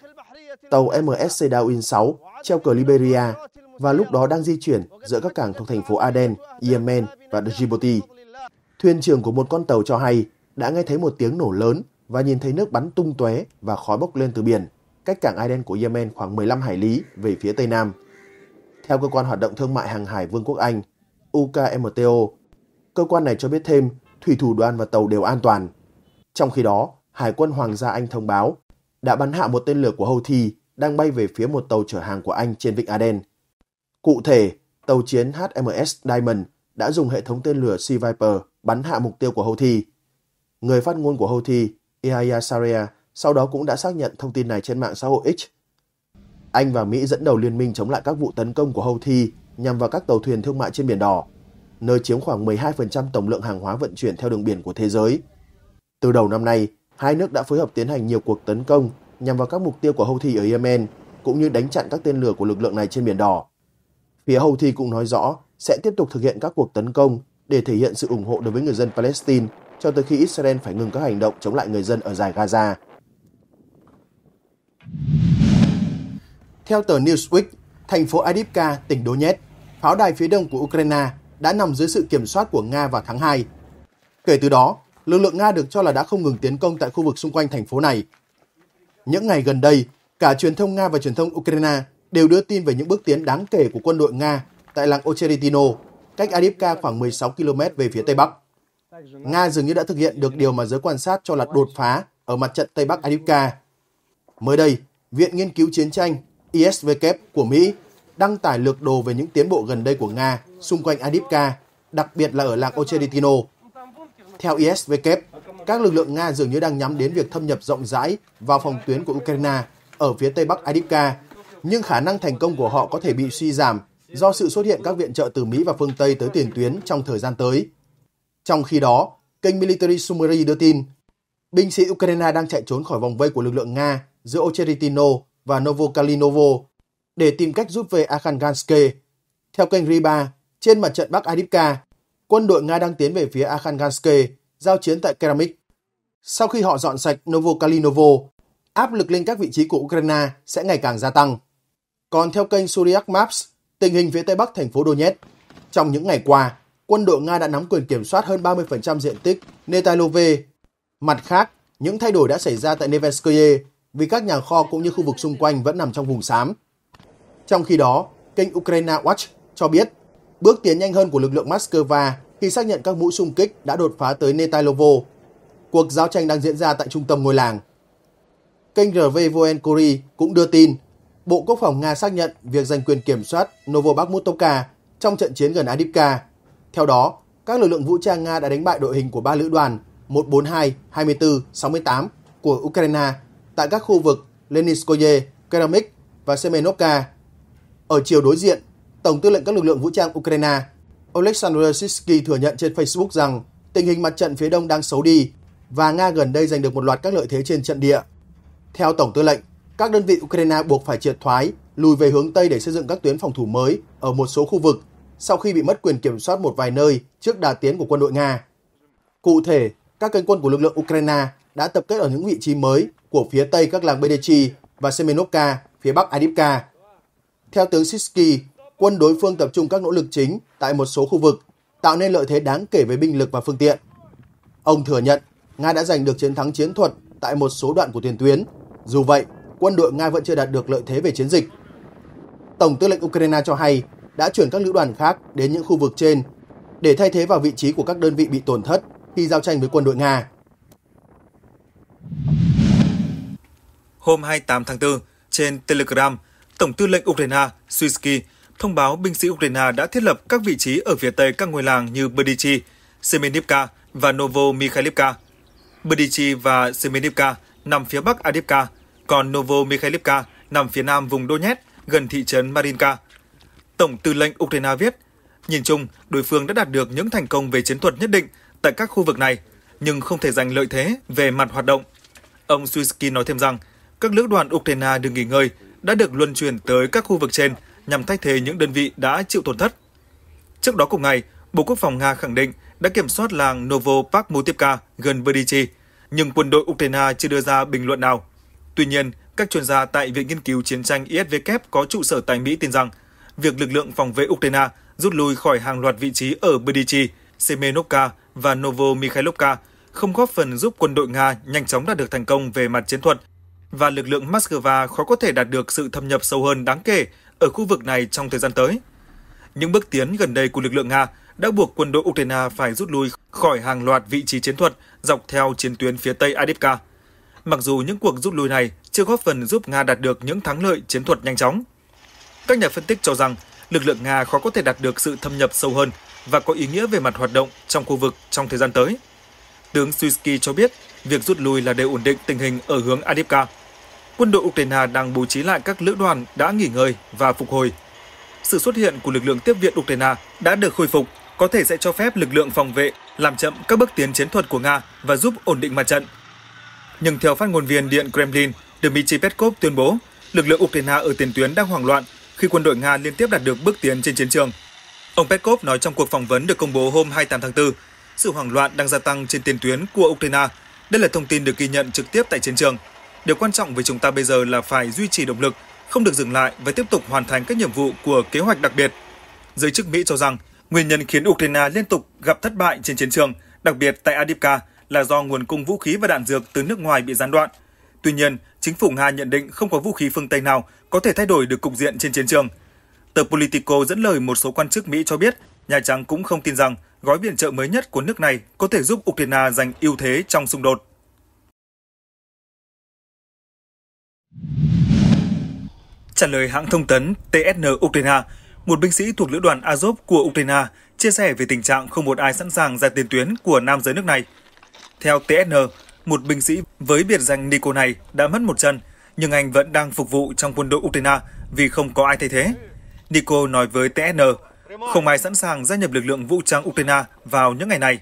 Tàu MSC Darwin 6 treo cờ Liberia và lúc đó đang di chuyển giữa các cảng thuộc thành phố Aden, Yemen và Djibouti. Thuyền trưởng của một con tàu cho hay đã nghe thấy một tiếng nổ lớn và nhìn thấy nước bắn tung tóe và khói bốc lên từ biển, cách cảng Aden của Yemen khoảng 15 hải lý về phía tây nam. Theo cơ quan hoạt động thương mại hàng hải Vương quốc Anh, UKMTO, cơ quan này cho biết thêm thủy thủ đoàn và tàu đều an toàn. Trong khi đó, Hải quân Hoàng gia Anh thông báo đã bắn hạ một tên lửa của Houthi đang bay về phía một tàu chở hàng của Anh trên vịnh Aden. Cụ thể, tàu chiến HMS Diamond đã dùng hệ thống tên lửa Sea Viper bắn hạ mục tiêu của Houthi Người phát ngôn của Houthi, Yahya Saria, sau đó cũng đã xác nhận thông tin này trên mạng xã hội X. Anh và Mỹ dẫn đầu liên minh chống lại các vụ tấn công của Houthi nhằm vào các tàu thuyền thương mại trên Biển Đỏ, nơi chiếm khoảng 12% tổng lượng hàng hóa vận chuyển theo đường biển của thế giới. Từ đầu năm nay, hai nước đã phối hợp tiến hành nhiều cuộc tấn công nhằm vào các mục tiêu của Houthi ở Yemen, cũng như đánh chặn các tên lửa của lực lượng này trên Biển Đỏ. Phía Houthi cũng nói rõ sẽ tiếp tục thực hiện các cuộc tấn công để thể hiện sự ủng hộ đối với người dân Palestine cho tới khi Israel phải ngừng các hành động chống lại người dân ở giải Gaza. Theo tờ Newsweek, thành phố Adivka, tỉnh Donetsk, pháo đài phía đông của Ukraine đã nằm dưới sự kiểm soát của Nga vào tháng 2. Kể từ đó, lực lượng Nga được cho là đã không ngừng tiến công tại khu vực xung quanh thành phố này. Những ngày gần đây, cả truyền thông Nga và truyền thông Ukraine đều đưa tin về những bước tiến đáng kể của quân đội Nga tại làng Ocheritino, cách Adivka khoảng 16 km về phía tây bắc. Nga dường như đã thực hiện được điều mà giới quan sát cho là đột phá ở mặt trận Tây Bắc Adivka. Mới đây, Viện Nghiên cứu Chiến tranh ISVK của Mỹ đăng tải lược đồ về những tiến bộ gần đây của Nga xung quanh Adivka, đặc biệt là ở làng Ocheritino. Theo ISVK, các lực lượng Nga dường như đang nhắm đến việc thâm nhập rộng rãi vào phòng tuyến của Ukraine ở phía tây bắc Adivka, nhưng khả năng thành công của họ có thể bị suy giảm do sự xuất hiện các viện trợ từ Mỹ và phương Tây tới tiền tuyến trong thời gian tới. Trong khi đó, kênh Military Summary đưa tin, binh sĩ Ukraine đang chạy trốn khỏi vòng vây của lực lượng Nga giữa Ocheritino và Novokalinovo để tìm cách rút về Akhangansk. Theo kênh Riba, trên mặt trận Bắc Adipka, quân đội Nga đang tiến về phía Akhangansk, giao chiến tại Keramik. Sau khi họ dọn sạch Novokalinovo, áp lực lên các vị trí của Ukraine sẽ ngày càng gia tăng. Còn theo kênh suryak Maps, tình hình phía tây bắc thành phố Donetsk, trong những ngày qua, quân đội Nga đã nắm quyền kiểm soát hơn 30% diện tích Netalove. Mặt khác, những thay đổi đã xảy ra tại Nevenskoye vì các nhà kho cũng như khu vực xung quanh vẫn nằm trong vùng xám. Trong khi đó, kênh Ukraine Watch cho biết bước tiến nhanh hơn của lực lượng Moscow khi xác nhận các mũi xung kích đã đột phá tới Netailovo, cuộc giao tranh đang diễn ra tại trung tâm ngôi làng. Kênh RV Voenkori cũng đưa tin Bộ Quốc phòng Nga xác nhận việc giành quyền kiểm soát Novobakhmutovka trong trận chiến gần Adipka theo đó, các lực lượng vũ trang Nga đã đánh bại đội hình của ba lữ đoàn 142, 24, 68 của Ukraine tại các khu vực Leninskoye, Keramik và Semenovka. Ở chiều đối diện, Tổng tư lệnh các lực lượng vũ trang Ukraine Oleksandr Sisky thừa nhận trên Facebook rằng tình hình mặt trận phía đông đang xấu đi và Nga gần đây giành được một loạt các lợi thế trên trận địa. Theo Tổng tư lệnh, các đơn vị Ukraine buộc phải triệt thoái, lùi về hướng Tây để xây dựng các tuyến phòng thủ mới ở một số khu vực sau khi bị mất quyền kiểm soát một vài nơi trước đà tiến của quân đội Nga. Cụ thể, các cánh quân của lực lượng Ukraine đã tập kết ở những vị trí mới của phía tây các làng Bedechi và Semenovka, phía bắc Adivka. Theo tướng siski quân đối phương tập trung các nỗ lực chính tại một số khu vực, tạo nên lợi thế đáng kể về binh lực và phương tiện. Ông thừa nhận Nga đã giành được chiến thắng chiến thuật tại một số đoạn của tiền tuyến. Dù vậy, quân đội Nga vẫn chưa đạt được lợi thế về chiến dịch. Tổng tư lệnh Ukraine cho hay đã chuyển các lữ đoàn khác đến những khu vực trên để thay thế vào vị trí của các đơn vị bị tổn thất khi giao tranh với quân đội Nga. Hôm 28 tháng 4, trên Telegram, Tổng tư lệnh Ukraine Suisky thông báo binh sĩ Ukraine đã thiết lập các vị trí ở phía tây các ngôi làng như Berdichi, Semenivka và Novo Mikhailivka. Berdichi và Semenivka nằm phía bắc Adivka, còn Novo Mikhailivka nằm phía nam vùng Donetsk gần thị trấn Marinka – Tổng tư lệnh Ukraine viết, nhìn chung, đối phương đã đạt được những thành công về chiến thuật nhất định tại các khu vực này, nhưng không thể giành lợi thế về mặt hoạt động. Ông Suisky nói thêm rằng, các lữ đoàn Ukraine được nghỉ ngơi đã được luân chuyển tới các khu vực trên nhằm thay thế những đơn vị đã chịu tổn thất. Trước đó cùng ngày, Bộ Quốc phòng Nga khẳng định đã kiểm soát làng Novopakmutivka gần Berdichi, nhưng quân đội Ukraine chưa đưa ra bình luận nào. Tuy nhiên, các chuyên gia tại Viện Nghiên cứu Chiến tranh ISW e có trụ sở tại Mỹ tin rằng việc lực lượng phòng vệ Ukraine rút lui khỏi hàng loạt vị trí ở Berdichi, Semenovka và Novomikhailovka không góp phần giúp quân đội Nga nhanh chóng đạt được thành công về mặt chiến thuật và lực lượng Moscow khó có thể đạt được sự thâm nhập sâu hơn đáng kể ở khu vực này trong thời gian tới. Những bước tiến gần đây của lực lượng Nga đã buộc quân đội Ukraine phải rút lui khỏi hàng loạt vị trí chiến thuật dọc theo chiến tuyến phía tây Adivka. Mặc dù những cuộc rút lui này chưa góp phần giúp Nga đạt được những thắng lợi chiến thuật nhanh chóng, các nhà phân tích cho rằng lực lượng Nga khó có thể đạt được sự thâm nhập sâu hơn và có ý nghĩa về mặt hoạt động trong khu vực trong thời gian tới. Tướng Suisky cho biết việc rút lui là để ổn định tình hình ở hướng Adivka. Quân đội Ukraine đang bố trí lại các lữ đoàn đã nghỉ ngơi và phục hồi. Sự xuất hiện của lực lượng tiếp viện Ukraine đã được khôi phục có thể sẽ cho phép lực lượng phòng vệ làm chậm các bước tiến chiến thuật của Nga và giúp ổn định mặt trận. Nhưng theo phát ngôn viên Điện Kremlin, Dmitry Peskov tuyên bố, lực lượng Ukraine ở tiền tuyến đang hoảng loạn khi quân đội Nga liên tiếp đạt được bước tiến trên chiến trường. Ông Peskov nói trong cuộc phỏng vấn được công bố hôm 28 tháng 4, sự hoảng loạn đang gia tăng trên tiền tuyến của Ukraine. Đây là thông tin được ghi nhận trực tiếp tại chiến trường. Điều quan trọng với chúng ta bây giờ là phải duy trì động lực, không được dừng lại và tiếp tục hoàn thành các nhiệm vụ của kế hoạch đặc biệt. Giới chức Mỹ cho rằng nguyên nhân khiến Ukraine liên tục gặp thất bại trên chiến trường, đặc biệt tại Adipka, là do nguồn cung vũ khí và đạn dược từ nước ngoài bị gián đoạn. Tuy nhiên, chính phủ Nga nhận định không có vũ khí phương Tây nào có thể thay đổi được cục diện trên chiến trường. Tờ Politico dẫn lời một số quan chức Mỹ cho biết, Nhà Trắng cũng không tin rằng gói viện trợ mới nhất của nước này có thể giúp Ukraine giành ưu thế trong xung đột. Trả lời hãng thông tấn TSN Ukraine, một binh sĩ thuộc lữ đoàn Azov của Ukraine chia sẻ về tình trạng không một ai sẵn sàng ra tiền tuyến của nam giới nước này. Theo TSN, một binh sĩ với biệt danh Nico này đã mất một chân, nhưng anh vẫn đang phục vụ trong quân đội Ukraine vì không có ai thay thế. Nico nói với TSN, không ai sẵn sàng gia nhập lực lượng vũ trang Ukraine vào những ngày này.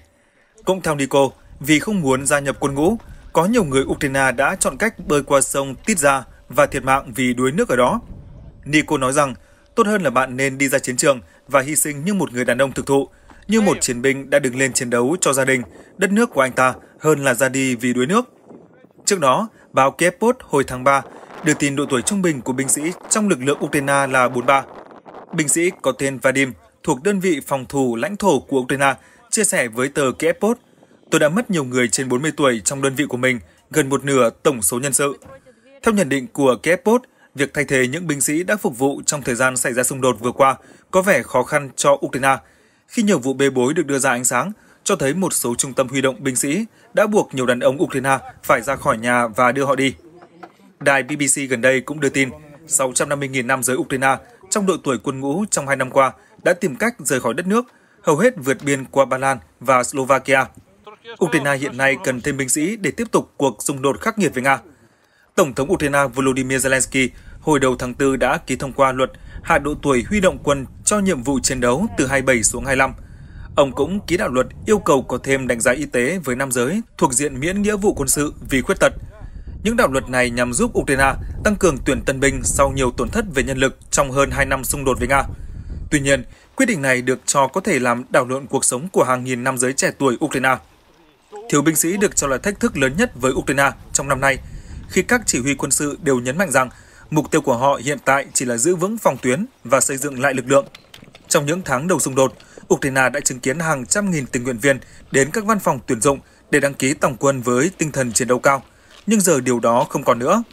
Cũng theo Nico, vì không muốn gia nhập quân ngũ, có nhiều người Ukraine đã chọn cách bơi qua sông Titza và thiệt mạng vì đuối nước ở đó. Nico nói rằng, tốt hơn là bạn nên đi ra chiến trường và hy sinh như một người đàn ông thực thụ, như một chiến binh đã đứng lên chiến đấu cho gia đình, đất nước của anh ta hơn là ra đi vì đuối nước. Trước đó, báo Kiev Post hồi tháng 3 đưa tin độ tuổi trung bình của binh sĩ trong lực lượng Ukraine là 43. Binh sĩ có tên Vadim thuộc đơn vị phòng thủ lãnh thổ của Ukraine chia sẻ với tờ Kiev Post, tôi đã mất nhiều người trên 40 tuổi trong đơn vị của mình, gần một nửa tổng số nhân sự. Theo nhận định của Kiev Post, việc thay thế những binh sĩ đã phục vụ trong thời gian xảy ra xung đột vừa qua có vẻ khó khăn cho Ukraine – khi nhiều vụ bê bối được đưa ra ánh sáng, cho thấy một số trung tâm huy động binh sĩ đã buộc nhiều đàn ông Ukraine phải ra khỏi nhà và đưa họ đi. Đài BBC gần đây cũng đưa tin 650.000 nam giới Ukraine trong độ tuổi quân ngũ trong hai năm qua đã tìm cách rời khỏi đất nước, hầu hết vượt biên qua Ba Lan và Slovakia. Ukraine hiện nay cần thêm binh sĩ để tiếp tục cuộc xung đột khắc nghiệt với Nga. Tổng thống Ukraine Volodymyr Zelensky hồi đầu tháng 4 đã ký thông qua luật hạ độ tuổi huy động quân cho nhiệm vụ chiến đấu từ 27 xuống 25. Ông cũng ký đạo luật yêu cầu có thêm đánh giá y tế với nam giới thuộc diện miễn nghĩa vụ quân sự vì khuyết tật. Những đạo luật này nhằm giúp Ukraine tăng cường tuyển tân binh sau nhiều tổn thất về nhân lực trong hơn 2 năm xung đột với Nga. Tuy nhiên, quyết định này được cho có thể làm đảo lộn cuộc sống của hàng nghìn nam giới trẻ tuổi Ukraine. Thiếu binh sĩ được cho là thách thức lớn nhất với Ukraine trong năm nay, khi các chỉ huy quân sự đều nhấn mạnh rằng – mục tiêu của họ hiện tại chỉ là giữ vững phòng tuyến và xây dựng lại lực lượng. Trong những tháng đầu xung đột, Ukraine đã chứng kiến hàng trăm nghìn tình nguyện viên đến các văn phòng tuyển dụng để đăng ký tổng quân với tinh thần chiến đấu cao, nhưng giờ điều đó không còn nữa.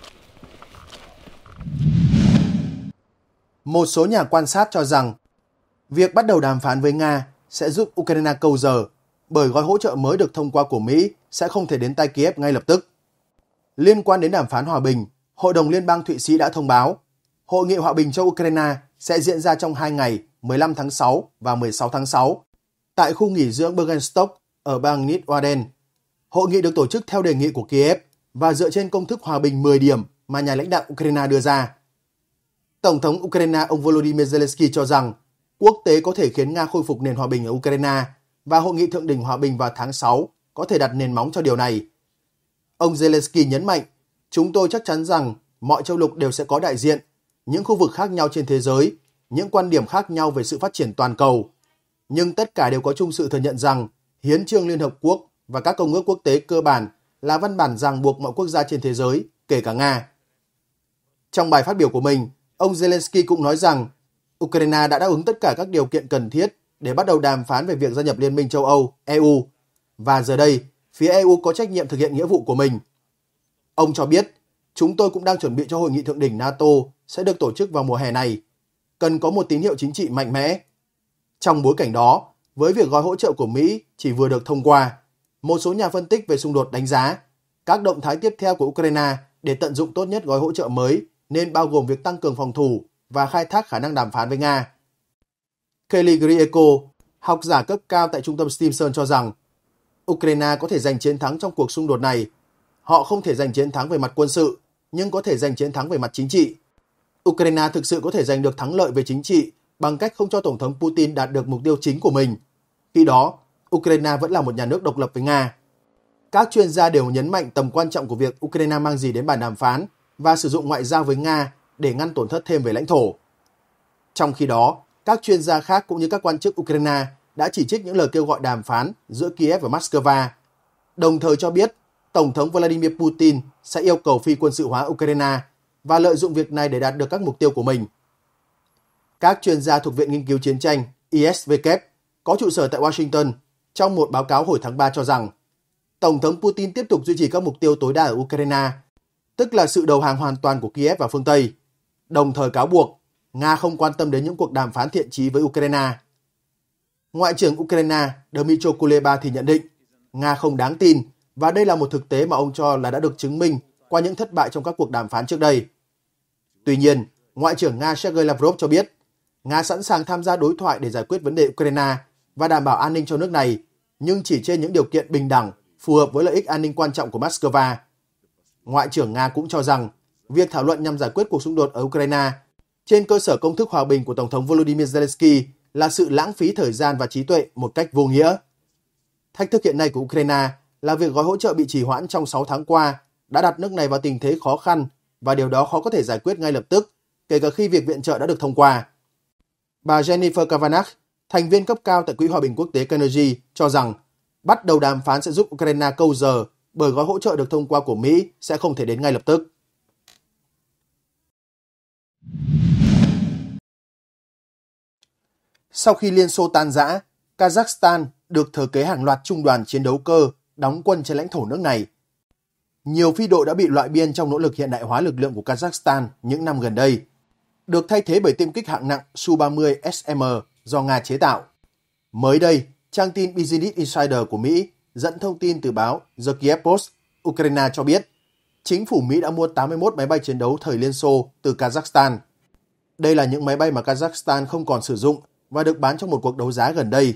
Một số nhà quan sát cho rằng việc bắt đầu đàm phán với Nga sẽ giúp Ukraine câu giờ bởi gói hỗ trợ mới được thông qua của Mỹ sẽ không thể đến tay Kiev ngay lập tức. Liên quan đến đàm phán hòa bình, Hội đồng Liên bang Thụy Sĩ đã thông báo Hội nghị hòa bình cho Ukraine sẽ diễn ra trong 2 ngày 15 tháng 6 và 16 tháng 6 tại khu nghỉ dưỡng Bergenstock ở bang Nidwaden. Hội nghị được tổ chức theo đề nghị của Kiev và dựa trên công thức hòa bình 10 điểm mà nhà lãnh đạo Ukraine đưa ra. Tổng thống Ukraine ông Volodymyr Zelensky cho rằng quốc tế có thể khiến Nga khôi phục nền hòa bình ở Ukraine và hội nghị thượng đỉnh hòa bình vào tháng 6 có thể đặt nền móng cho điều này. Ông Zelensky nhấn mạnh Chúng tôi chắc chắn rằng mọi châu lục đều sẽ có đại diện, những khu vực khác nhau trên thế giới, những quan điểm khác nhau về sự phát triển toàn cầu. Nhưng tất cả đều có chung sự thừa nhận rằng Hiến trương Liên Hợp Quốc và các công ước quốc tế cơ bản là văn bản ràng buộc mọi quốc gia trên thế giới, kể cả Nga. Trong bài phát biểu của mình, ông Zelensky cũng nói rằng Ukraine đã đáp ứng tất cả các điều kiện cần thiết để bắt đầu đàm phán về việc gia nhập Liên minh châu Âu, EU. Và giờ đây, phía EU có trách nhiệm thực hiện nghĩa vụ của mình – Ông cho biết, chúng tôi cũng đang chuẩn bị cho hội nghị thượng đỉnh NATO sẽ được tổ chức vào mùa hè này. Cần có một tín hiệu chính trị mạnh mẽ. Trong bối cảnh đó, với việc gói hỗ trợ của Mỹ chỉ vừa được thông qua, một số nhà phân tích về xung đột đánh giá các động thái tiếp theo của Ukraine để tận dụng tốt nhất gói hỗ trợ mới nên bao gồm việc tăng cường phòng thủ và khai thác khả năng đàm phán với Nga. Kelly Grieco, học giả cấp cao tại trung tâm Stimson cho rằng Ukraine có thể giành chiến thắng trong cuộc xung đột này Họ không thể giành chiến thắng về mặt quân sự, nhưng có thể giành chiến thắng về mặt chính trị. Ukraine thực sự có thể giành được thắng lợi về chính trị bằng cách không cho Tổng thống Putin đạt được mục tiêu chính của mình. Khi đó, Ukraine vẫn là một nhà nước độc lập với Nga. Các chuyên gia đều nhấn mạnh tầm quan trọng của việc Ukraine mang gì đến bàn đàm phán và sử dụng ngoại giao với Nga để ngăn tổn thất thêm về lãnh thổ. Trong khi đó, các chuyên gia khác cũng như các quan chức Ukraine đã chỉ trích những lời kêu gọi đàm phán giữa Kiev và Moscow, đồng thời cho biết Tổng thống Vladimir Putin sẽ yêu cầu phi quân sự hóa Ukraine và lợi dụng việc này để đạt được các mục tiêu của mình. Các chuyên gia thuộc Viện Nghiên cứu Chiến tranh ISVK có trụ sở tại Washington trong một báo cáo hồi tháng 3 cho rằng Tổng thống Putin tiếp tục duy trì các mục tiêu tối đa ở Ukraine, tức là sự đầu hàng hoàn toàn của Kiev và phương Tây, đồng thời cáo buộc Nga không quan tâm đến những cuộc đàm phán thiện trí với Ukraine. Ngoại trưởng Ukraine Dmytro Kuleba thì nhận định Nga không đáng tin và đây là một thực tế mà ông cho là đã được chứng minh qua những thất bại trong các cuộc đàm phán trước đây. Tuy nhiên, Ngoại trưởng Nga Sergei Lavrov cho biết, Nga sẵn sàng tham gia đối thoại để giải quyết vấn đề Ukraine và đảm bảo an ninh cho nước này, nhưng chỉ trên những điều kiện bình đẳng, phù hợp với lợi ích an ninh quan trọng của Moscow. Ngoại trưởng Nga cũng cho rằng, việc thảo luận nhằm giải quyết cuộc xung đột ở Ukraine trên cơ sở công thức hòa bình của Tổng thống Volodymyr Zelensky là sự lãng phí thời gian và trí tuệ một cách vô nghĩa. Thách thức hiện nay của Ukraine là việc gói hỗ trợ bị trì hoãn trong 6 tháng qua đã đặt nước này vào tình thế khó khăn và điều đó khó có thể giải quyết ngay lập tức, kể cả khi việc viện trợ đã được thông qua. Bà Jennifer Kavanagh, thành viên cấp cao tại Quỹ Hòa bình Quốc tế Carnegie, cho rằng bắt đầu đàm phán sẽ giúp Ukraine câu giờ bởi gói hỗ trợ được thông qua của Mỹ sẽ không thể đến ngay lập tức. Sau khi Liên Xô tan rã, Kazakhstan được thừa kế hàng loạt trung đoàn chiến đấu cơ đóng quân trên lãnh thổ nước này. Nhiều phi đội đã bị loại biên trong nỗ lực hiện đại hóa lực lượng của Kazakhstan những năm gần đây, được thay thế bởi tiêm kích hạng nặng Su-30 SM do Nga chế tạo. Mới đây, trang tin Business Insider của Mỹ dẫn thông tin từ báo The Kiev Post, Ukraine cho biết chính phủ Mỹ đã mua 81 máy bay chiến đấu thời Liên Xô từ Kazakhstan. Đây là những máy bay mà Kazakhstan không còn sử dụng và được bán trong một cuộc đấu giá gần đây.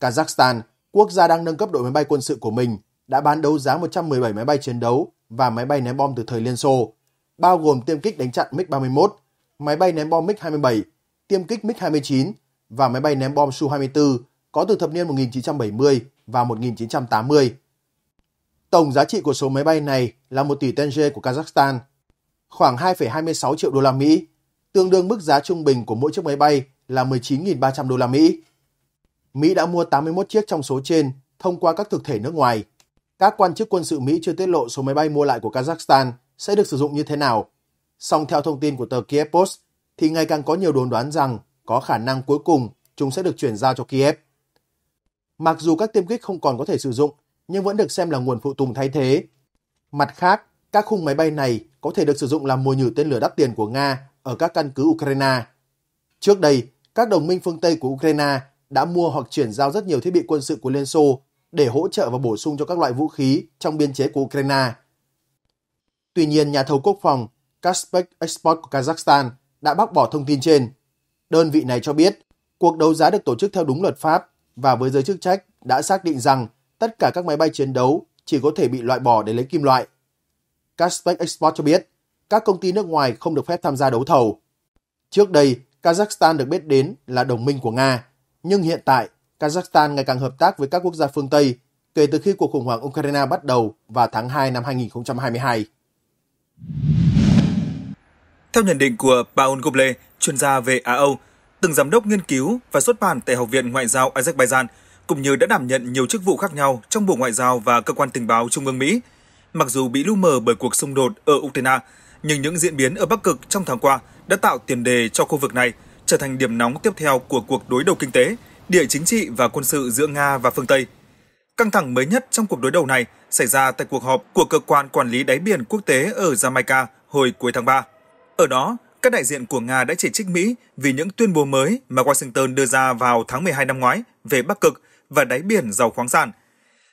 Kazakhstan quốc gia đang nâng cấp đội máy bay quân sự của mình đã bán đấu giá 117 máy bay chiến đấu và máy bay ném bom từ thời Liên Xô, bao gồm tiêm kích đánh chặn MiG-31, máy bay ném bom MiG-27, tiêm kích MiG-29 và máy bay ném bom Su-24 có từ thập niên 1970 và 1980. Tổng giá trị của số máy bay này là 1 tỷ tenge của Kazakhstan, khoảng 2,26 triệu đô la Mỹ, tương đương mức giá trung bình của mỗi chiếc máy bay là 19.300 đô la Mỹ. Mỹ đã mua 81 chiếc trong số trên thông qua các thực thể nước ngoài. Các quan chức quân sự Mỹ chưa tiết lộ số máy bay mua lại của Kazakhstan sẽ được sử dụng như thế nào. Song theo thông tin của tờ Kiev Post, thì ngày càng có nhiều đồn đoán rằng có khả năng cuối cùng chúng sẽ được chuyển giao cho Kiev. Mặc dù các tiêm kích không còn có thể sử dụng, nhưng vẫn được xem là nguồn phụ tùng thay thế. Mặt khác, các khung máy bay này có thể được sử dụng làm mồi nhử tên lửa đắt tiền của Nga ở các căn cứ Ukraine. Trước đây, các đồng minh phương Tây của Ukraine đã mua hoặc chuyển giao rất nhiều thiết bị quân sự của Liên Xô để hỗ trợ và bổ sung cho các loại vũ khí trong biên chế của Ukraine. Tuy nhiên, nhà thầu quốc phòng Kaspec Export của Kazakhstan đã bác bỏ thông tin trên. Đơn vị này cho biết, cuộc đấu giá được tổ chức theo đúng luật pháp và với giới chức trách đã xác định rằng tất cả các máy bay chiến đấu chỉ có thể bị loại bỏ để lấy kim loại. Kaspec Export cho biết, các công ty nước ngoài không được phép tham gia đấu thầu. Trước đây, Kazakhstan được biết đến là đồng minh của Nga. Nhưng hiện tại, Kazakhstan ngày càng hợp tác với các quốc gia phương Tây kể từ khi cuộc khủng hoảng Ukraine bắt đầu vào tháng 2 năm 2022. Theo nhận định của Paul Goble, chuyên gia về Á-Âu, từng giám đốc nghiên cứu và xuất bản tại Học viện Ngoại giao Azerbaijan, cũng như đã đảm nhận nhiều chức vụ khác nhau trong Bộ Ngoại giao và Cơ quan Tình báo Trung ương Mỹ. Mặc dù bị lu mờ bởi cuộc xung đột ở Ukraine, nhưng những diễn biến ở Bắc Cực trong tháng qua đã tạo tiền đề cho khu vực này – trở thành điểm nóng tiếp theo của cuộc đối đầu kinh tế, địa chính trị và quân sự giữa Nga và phương Tây. Căng thẳng mới nhất trong cuộc đối đầu này xảy ra tại cuộc họp của cơ quan quản lý đáy biển quốc tế ở Jamaica hồi cuối tháng 3. Ở đó, các đại diện của Nga đã chỉ trích Mỹ vì những tuyên bố mới mà Washington đưa ra vào tháng 12 năm ngoái về Bắc Cực và đáy biển giàu khoáng sản.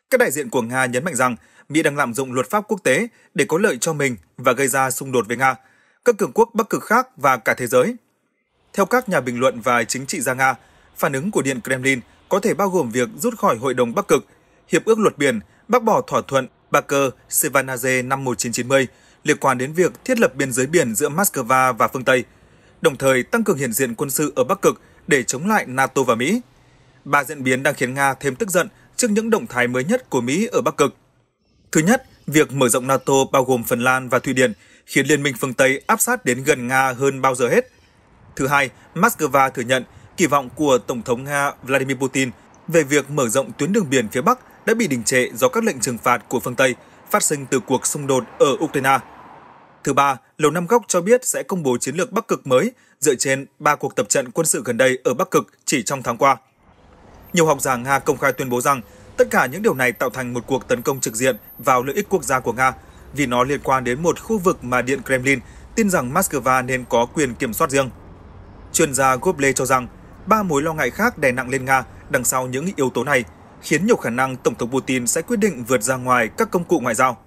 Các đại diện của Nga nhấn mạnh rằng Mỹ đang lạm dụng luật pháp quốc tế để có lợi cho mình và gây ra xung đột với Nga, các cường quốc Bắc Cực khác và cả thế giới theo các nhà bình luận và chính trị gia Nga, phản ứng của Điện Kremlin có thể bao gồm việc rút khỏi Hội đồng Bắc Cực, Hiệp ước Luật Biển, bác bỏ thỏa thuận Baker-Sevanaze năm 1990 liên quan đến việc thiết lập biên giới biển giữa Moscow và phương Tây, đồng thời tăng cường hiện diện quân sự ở Bắc Cực để chống lại NATO và Mỹ. Ba diễn biến đang khiến Nga thêm tức giận trước những động thái mới nhất của Mỹ ở Bắc Cực. Thứ nhất, việc mở rộng NATO bao gồm Phần Lan và Thụy Điển khiến Liên minh phương Tây áp sát đến gần Nga hơn bao giờ hết – Thứ hai, Moscow thừa nhận kỳ vọng của Tổng thống Nga Vladimir Putin về việc mở rộng tuyến đường biển phía Bắc đã bị đình trệ do các lệnh trừng phạt của phương Tây phát sinh từ cuộc xung đột ở Ukraine. Thứ ba, Lầu Năm Góc cho biết sẽ công bố chiến lược Bắc Cực mới dựa trên ba cuộc tập trận quân sự gần đây ở Bắc Cực chỉ trong tháng qua. Nhiều học giả Nga công khai tuyên bố rằng tất cả những điều này tạo thành một cuộc tấn công trực diện vào lợi ích quốc gia của Nga vì nó liên quan đến một khu vực mà Điện Kremlin tin rằng Moscow nên có quyền kiểm soát riêng. Chuyên gia Goble cho rằng ba mối lo ngại khác đè nặng lên Nga đằng sau những yếu tố này, khiến nhiều khả năng Tổng thống Putin sẽ quyết định vượt ra ngoài các công cụ ngoại giao.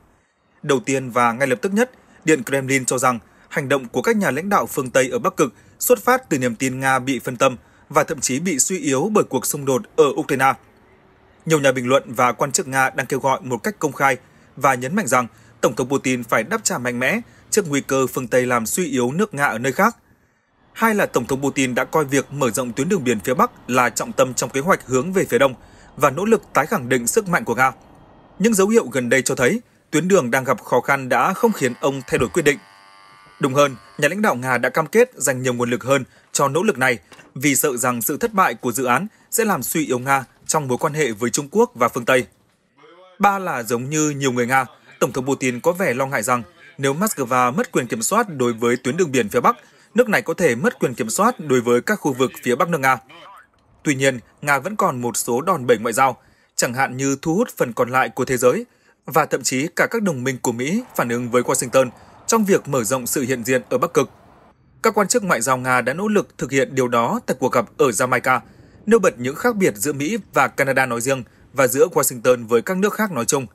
Đầu tiên và ngay lập tức nhất, Điện Kremlin cho rằng hành động của các nhà lãnh đạo phương Tây ở Bắc Cực xuất phát từ niềm tin Nga bị phân tâm và thậm chí bị suy yếu bởi cuộc xung đột ở Ukraine. Nhiều nhà bình luận và quan chức Nga đang kêu gọi một cách công khai và nhấn mạnh rằng Tổng thống Putin phải đáp trả mạnh mẽ trước nguy cơ phương Tây làm suy yếu nước Nga ở nơi khác. Hai là Tổng thống Putin đã coi việc mở rộng tuyến đường biển phía Bắc là trọng tâm trong kế hoạch hướng về phía Đông và nỗ lực tái khẳng định sức mạnh của Nga. Những dấu hiệu gần đây cho thấy tuyến đường đang gặp khó khăn đã không khiến ông thay đổi quyết định. Đúng hơn, nhà lãnh đạo Nga đã cam kết dành nhiều nguồn lực hơn cho nỗ lực này vì sợ rằng sự thất bại của dự án sẽ làm suy yếu Nga trong mối quan hệ với Trung Quốc và phương Tây. Ba là giống như nhiều người Nga, Tổng thống Putin có vẻ lo ngại rằng nếu Moscow mất quyền kiểm soát đối với tuyến đường biển phía Bắc nước này có thể mất quyền kiểm soát đối với các khu vực phía Bắc nước Nga. Tuy nhiên, Nga vẫn còn một số đòn bẩy ngoại giao, chẳng hạn như thu hút phần còn lại của thế giới và thậm chí cả các đồng minh của Mỹ phản ứng với Washington trong việc mở rộng sự hiện diện ở Bắc Cực. Các quan chức ngoại giao Nga đã nỗ lực thực hiện điều đó tại cuộc gặp ở Jamaica, nêu bật những khác biệt giữa Mỹ và Canada nói riêng và giữa Washington với các nước khác nói chung.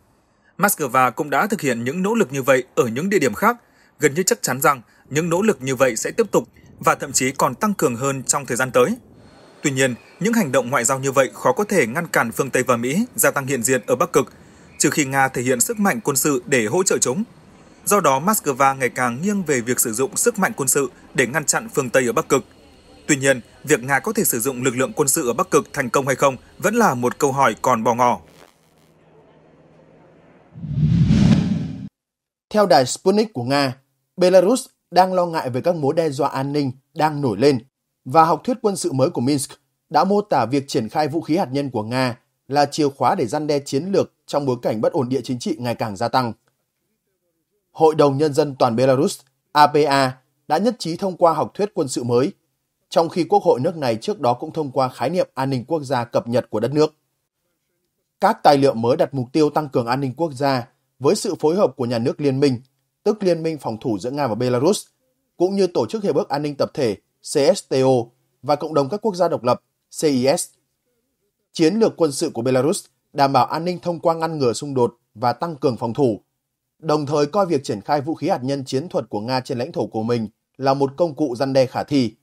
Moscow cũng đã thực hiện những nỗ lực như vậy ở những địa điểm khác, gần như chắc chắn rằng những nỗ lực như vậy sẽ tiếp tục và thậm chí còn tăng cường hơn trong thời gian tới. Tuy nhiên, những hành động ngoại giao như vậy khó có thể ngăn cản phương Tây và Mỹ gia tăng hiện diện ở Bắc Cực, trừ khi Nga thể hiện sức mạnh quân sự để hỗ trợ chúng. Do đó, Moscow ngày càng nghiêng về việc sử dụng sức mạnh quân sự để ngăn chặn phương Tây ở Bắc Cực. Tuy nhiên, việc Nga có thể sử dụng lực lượng quân sự ở Bắc Cực thành công hay không vẫn là một câu hỏi còn bò ngỏ. Theo đài Sputnik của Nga, Belarus đang lo ngại về các mối đe dọa an ninh đang nổi lên và học thuyết quân sự mới của Minsk đã mô tả việc triển khai vũ khí hạt nhân của Nga là chìa khóa để gian đe chiến lược trong bối cảnh bất ổn địa chính trị ngày càng gia tăng. Hội đồng Nhân dân toàn Belarus, APA, đã nhất trí thông qua học thuyết quân sự mới, trong khi Quốc hội nước này trước đó cũng thông qua khái niệm an ninh quốc gia cập nhật của đất nước. Các tài liệu mới đặt mục tiêu tăng cường an ninh quốc gia với sự phối hợp của nhà nước liên minh tức Liên minh phòng thủ giữa Nga và Belarus, cũng như Tổ chức Hiệp ước An ninh Tập thể CSTO và Cộng đồng các quốc gia độc lập CIS. Chiến lược quân sự của Belarus đảm bảo an ninh thông qua ngăn ngừa xung đột và tăng cường phòng thủ, đồng thời coi việc triển khai vũ khí hạt nhân chiến thuật của Nga trên lãnh thổ của mình là một công cụ răn đe khả thi.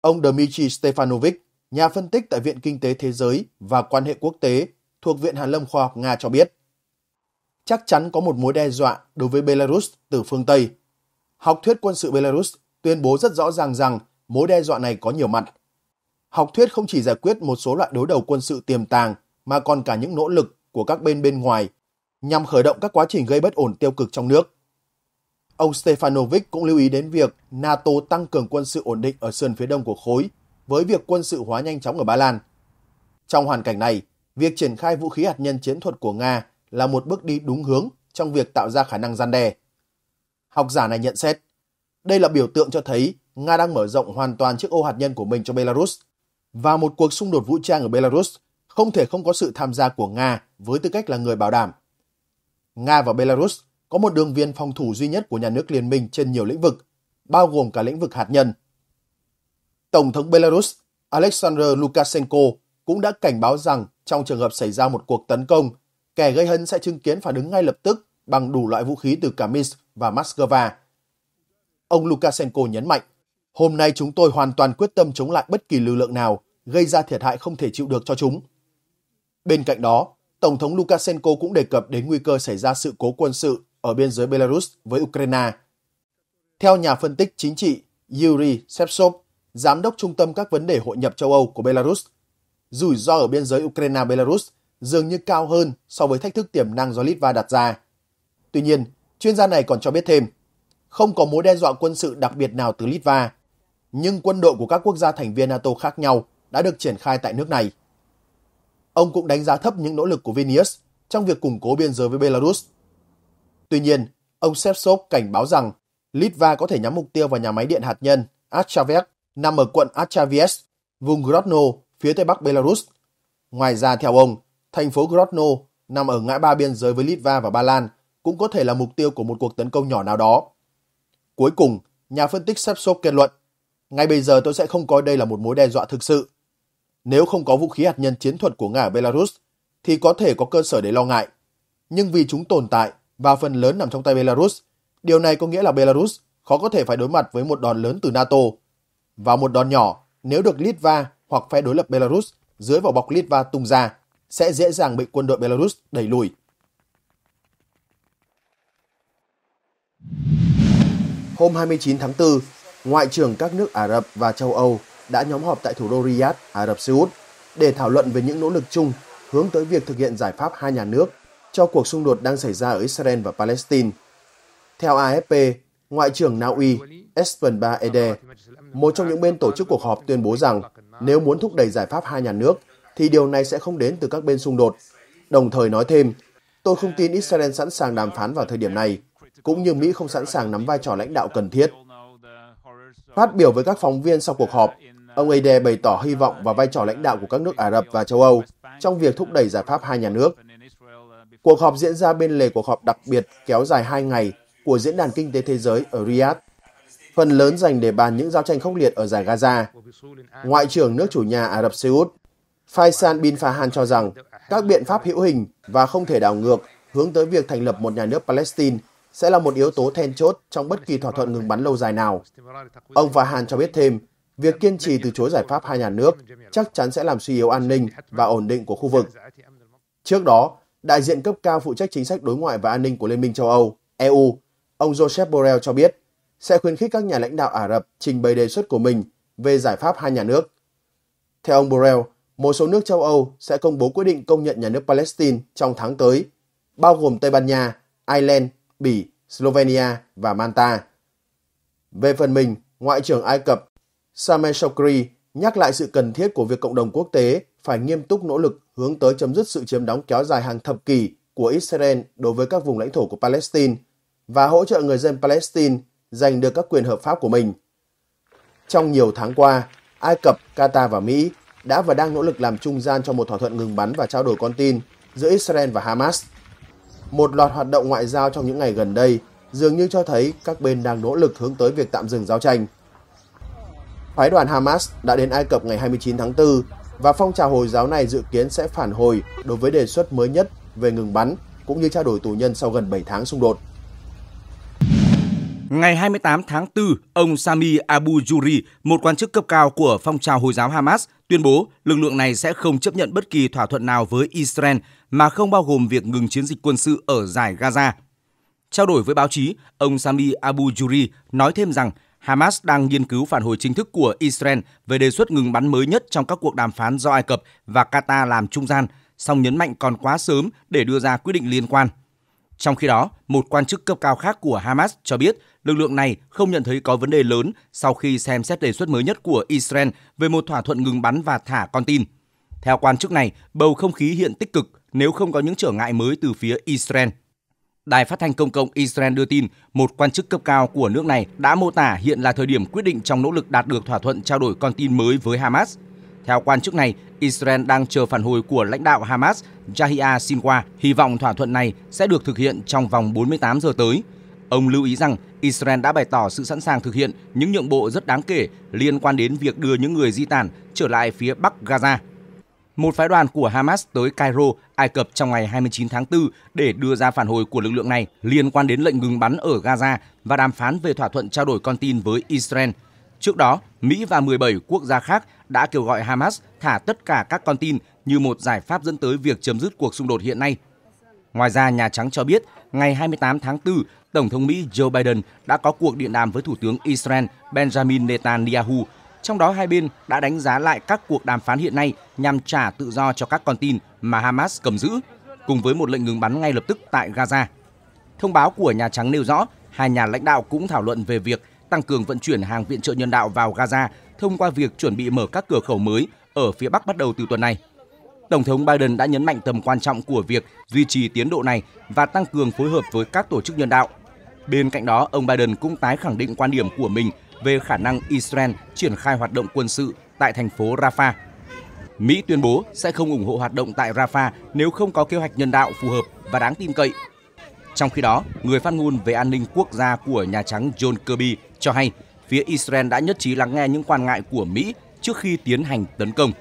Ông Dmitry Stefanovic, nhà phân tích tại Viện Kinh tế Thế giới và Quan hệ Quốc tế thuộc Viện Hàn Lâm Khoa học Nga cho biết chắc chắn có một mối đe dọa đối với Belarus từ phương Tây. Học thuyết quân sự Belarus tuyên bố rất rõ ràng rằng mối đe dọa này có nhiều mặt. Học thuyết không chỉ giải quyết một số loại đối đầu quân sự tiềm tàng mà còn cả những nỗ lực của các bên bên ngoài nhằm khởi động các quá trình gây bất ổn tiêu cực trong nước. Ông Stefanovic cũng lưu ý đến việc NATO tăng cường quân sự ổn định ở sườn phía đông của khối với việc quân sự hóa nhanh chóng ở Ba Lan. Trong hoàn cảnh này, việc triển khai vũ khí hạt nhân chiến thuật của Nga là một bước đi đúng hướng trong việc tạo ra khả năng gian đe. Học giả này nhận xét, đây là biểu tượng cho thấy Nga đang mở rộng hoàn toàn chiếc ô hạt nhân của mình cho Belarus và một cuộc xung đột vũ trang ở Belarus không thể không có sự tham gia của Nga với tư cách là người bảo đảm. Nga và Belarus có một đường viên phòng thủ duy nhất của nhà nước liên minh trên nhiều lĩnh vực, bao gồm cả lĩnh vực hạt nhân. Tổng thống Belarus Alexander Lukashenko cũng đã cảnh báo rằng trong trường hợp xảy ra một cuộc tấn công kẻ gây hấn sẽ chứng kiến phản ứng ngay lập tức bằng đủ loại vũ khí từ cả Minsk và Moscow. Ông Lukashenko nhấn mạnh, hôm nay chúng tôi hoàn toàn quyết tâm chống lại bất kỳ lực lượng nào gây ra thiệt hại không thể chịu được cho chúng. Bên cạnh đó, Tổng thống Lukashenko cũng đề cập đến nguy cơ xảy ra sự cố quân sự ở biên giới Belarus với Ukraine. Theo nhà phân tích chính trị Yuri Sepsov, Giám đốc Trung tâm các vấn đề hội nhập châu Âu của Belarus, rủi ro ở biên giới Ukraine-Belarus – dường như cao hơn so với thách thức tiềm năng do Litva đặt ra. Tuy nhiên, chuyên gia này còn cho biết thêm, không có mối đe dọa quân sự đặc biệt nào từ Litva, nhưng quân đội của các quốc gia thành viên NATO khác nhau đã được triển khai tại nước này. Ông cũng đánh giá thấp những nỗ lực của Vilnius trong việc củng cố biên giới với Belarus. Tuy nhiên, ông Sepsov cảnh báo rằng Litva có thể nhắm mục tiêu vào nhà máy điện hạt nhân Achavet nằm ở quận Achavies, vùng Grodno, phía tây bắc Belarus. Ngoài ra, theo ông, Thành phố Grodno nằm ở ngã ba biên giới với Litva và Ba Lan cũng có thể là mục tiêu của một cuộc tấn công nhỏ nào đó. Cuối cùng, nhà phân tích Sepsov kết luận, ngay bây giờ tôi sẽ không coi đây là một mối đe dọa thực sự. Nếu không có vũ khí hạt nhân chiến thuật của Nga ở Belarus, thì có thể có cơ sở để lo ngại. Nhưng vì chúng tồn tại và phần lớn nằm trong tay Belarus, điều này có nghĩa là Belarus khó có thể phải đối mặt với một đòn lớn từ NATO. Và một đòn nhỏ nếu được Litva hoặc phe đối lập Belarus dưới vỏ bọc Litva tung ra sẽ dễ dàng bị quân đội Belarus đẩy lùi. Hôm 29 tháng 4, Ngoại trưởng các nước Ả Rập và châu Âu đã nhóm họp tại thủ đô Riyadh, Ả Rập Xê Út để thảo luận về những nỗ lực chung hướng tới việc thực hiện giải pháp hai nhà nước cho cuộc xung đột đang xảy ra ở Israel và Palestine. Theo AFP, Ngoại trưởng Na Uy Espen Ba Ede, một trong những bên tổ chức cuộc họp tuyên bố rằng nếu muốn thúc đẩy giải pháp hai nhà nước – thì điều này sẽ không đến từ các bên xung đột. Đồng thời nói thêm, tôi không tin Israel sẵn sàng đàm phán vào thời điểm này, cũng như Mỹ không sẵn sàng nắm vai trò lãnh đạo cần thiết. Phát biểu với các phóng viên sau cuộc họp, ông Ade bày tỏ hy vọng vào vai trò lãnh đạo của các nước Ả Rập và châu Âu trong việc thúc đẩy giải pháp hai nhà nước. Cuộc họp diễn ra bên lề cuộc họp đặc biệt kéo dài hai ngày của Diễn đàn Kinh tế Thế giới ở Riyadh, phần lớn dành để bàn những giao tranh khốc liệt ở giải Gaza. Ngoại trưởng nước chủ nhà Ả Rập Xê Út Faisal bin Farhan cho rằng các biện pháp hữu hình và không thể đảo ngược hướng tới việc thành lập một nhà nước Palestine sẽ là một yếu tố then chốt trong bất kỳ thỏa thuận ngừng bắn lâu dài nào. Ông Farhan cho biết thêm, việc kiên trì từ chối giải pháp hai nhà nước chắc chắn sẽ làm suy yếu an ninh và ổn định của khu vực. Trước đó, đại diện cấp cao phụ trách chính sách đối ngoại và an ninh của Liên minh châu Âu, EU, ông Joseph Borrell cho biết sẽ khuyến khích các nhà lãnh đạo Ả Rập trình bày đề xuất của mình về giải pháp hai nhà nước. Theo ông Borrell, một số nước châu Âu sẽ công bố quyết định công nhận nhà nước Palestine trong tháng tới, bao gồm Tây Ban Nha, Ireland, Bỉ, Slovenia và Malta. Về phần mình, Ngoại trưởng Ai Cập Sameh Shoukry nhắc lại sự cần thiết của việc cộng đồng quốc tế phải nghiêm túc nỗ lực hướng tới chấm dứt sự chiếm đóng kéo dài hàng thập kỷ của Israel đối với các vùng lãnh thổ của Palestine và hỗ trợ người dân Palestine giành được các quyền hợp pháp của mình. Trong nhiều tháng qua, Ai Cập, Qatar và Mỹ đã và đang nỗ lực làm trung gian cho một thỏa thuận ngừng bắn và trao đổi con tin giữa Israel và Hamas. Một loạt hoạt động ngoại giao trong những ngày gần đây dường như cho thấy các bên đang nỗ lực hướng tới việc tạm dừng giao tranh. Phái đoàn Hamas đã đến Ai Cập ngày 29 tháng 4 và phong trào Hồi giáo này dự kiến sẽ phản hồi đối với đề xuất mới nhất về ngừng bắn cũng như trao đổi tù nhân sau gần 7 tháng xung đột. Ngày 28 tháng 4, ông Sami Abu Juri, một quan chức cấp cao của phong trào Hồi giáo Hamas, tuyên bố lực lượng này sẽ không chấp nhận bất kỳ thỏa thuận nào với Israel mà không bao gồm việc ngừng chiến dịch quân sự ở giải Gaza. Trao đổi với báo chí, ông Sami Abu Juri nói thêm rằng Hamas đang nghiên cứu phản hồi chính thức của Israel về đề xuất ngừng bắn mới nhất trong các cuộc đàm phán do Ai Cập và Qatar làm trung gian, song nhấn mạnh còn quá sớm để đưa ra quyết định liên quan. Trong khi đó, một quan chức cấp cao khác của Hamas cho biết lực lượng này không nhận thấy có vấn đề lớn sau khi xem xét đề xuất mới nhất của Israel về một thỏa thuận ngừng bắn và thả con tin. Theo quan chức này, bầu không khí hiện tích cực nếu không có những trở ngại mới từ phía Israel. Đài phát thanh công cộng Israel đưa tin, một quan chức cấp cao của nước này đã mô tả hiện là thời điểm quyết định trong nỗ lực đạt được thỏa thuận trao đổi con tin mới với Hamas. Theo quan chức này, Israel đang chờ phản hồi của lãnh đạo Hamas Yahya Sinwar, hy vọng thỏa thuận này sẽ được thực hiện trong vòng 48 giờ tới. Ông lưu ý rằng Israel đã bày tỏ sự sẵn sàng thực hiện những nhượng bộ rất đáng kể liên quan đến việc đưa những người di tản trở lại phía Bắc Gaza. Một phái đoàn của Hamas tới Cairo, Ai Cập trong ngày 29 tháng 4 để đưa ra phản hồi của lực lượng này liên quan đến lệnh ngừng bắn ở Gaza và đàm phán về thỏa thuận trao đổi con tin với Israel. Trước đó, Mỹ và 17 quốc gia khác đã kêu gọi Hamas thả tất cả các con tin như một giải pháp dẫn tới việc chấm dứt cuộc xung đột hiện nay. Ngoài ra, Nhà Trắng cho biết, ngày 28 tháng 4, Tổng thống Mỹ Joe Biden đã có cuộc điện đàm với Thủ tướng Israel Benjamin Netanyahu. Trong đó hai bên đã đánh giá lại các cuộc đàm phán hiện nay nhằm trả tự do cho các con tin mà Hamas cầm giữ, cùng với một lệnh ngừng bắn ngay lập tức tại Gaza. Thông báo của Nhà Trắng nêu rõ, hai nhà lãnh đạo cũng thảo luận về việc tăng cường vận chuyển hàng viện trợ nhân đạo vào Gaza thông qua việc chuẩn bị mở các cửa khẩu mới ở phía Bắc bắt đầu từ tuần này. Tổng thống Biden đã nhấn mạnh tầm quan trọng của việc duy trì tiến độ này và tăng cường phối hợp với các tổ chức nhân đạo Bên cạnh đó, ông Biden cũng tái khẳng định quan điểm của mình về khả năng Israel triển khai hoạt động quân sự tại thành phố Rafah. Mỹ tuyên bố sẽ không ủng hộ hoạt động tại Rafah nếu không có kế hoạch nhân đạo phù hợp và đáng tin cậy. Trong khi đó, người phát ngôn về an ninh quốc gia của Nhà Trắng John Kirby cho hay phía Israel đã nhất trí lắng nghe những quan ngại của Mỹ trước khi tiến hành tấn công.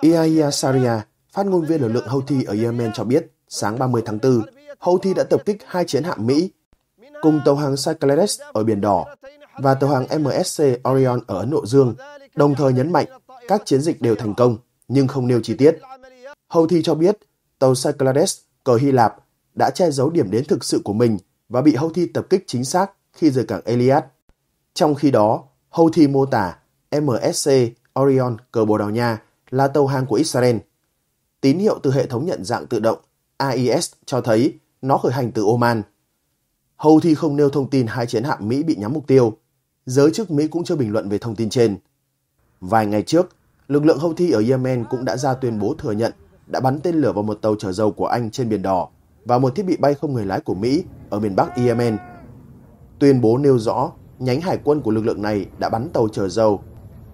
Iaia Saria, phát ngôn viên lực lượng Houthi ở Yemen cho biết Sáng 30 tháng 4, Houthi đã tập kích hai chiến hạm Mỹ cùng tàu hàng Cyclades ở Biển Đỏ và tàu hàng MSC Orion ở Ấn Độ Dương, đồng thời nhấn mạnh các chiến dịch đều thành công, nhưng không nêu chi tiết. Houthi cho biết tàu Cyclades cờ Hy Lạp đã che giấu điểm đến thực sự của mình và bị Houthi tập kích chính xác khi rời cảng Eliad. Trong khi đó, Houthi mô tả MSC Orion cờ Bồ Đào Nha là tàu hàng của Israel. Tín hiệu từ hệ thống nhận dạng tự động AIS cho thấy nó khởi hành từ Oman. Hầu thì không nêu thông tin hai chiến hạm Mỹ bị nhắm mục tiêu. Giới chức Mỹ cũng chưa bình luận về thông tin trên. Vài ngày trước, lực lượng Houthi ở Yemen cũng đã ra tuyên bố thừa nhận đã bắn tên lửa vào một tàu chở dầu của Anh trên Biển Đỏ và một thiết bị bay không người lái của Mỹ ở miền Bắc Yemen. Tuyên bố nêu rõ nhánh hải quân của lực lượng này đã bắn tàu chở dầu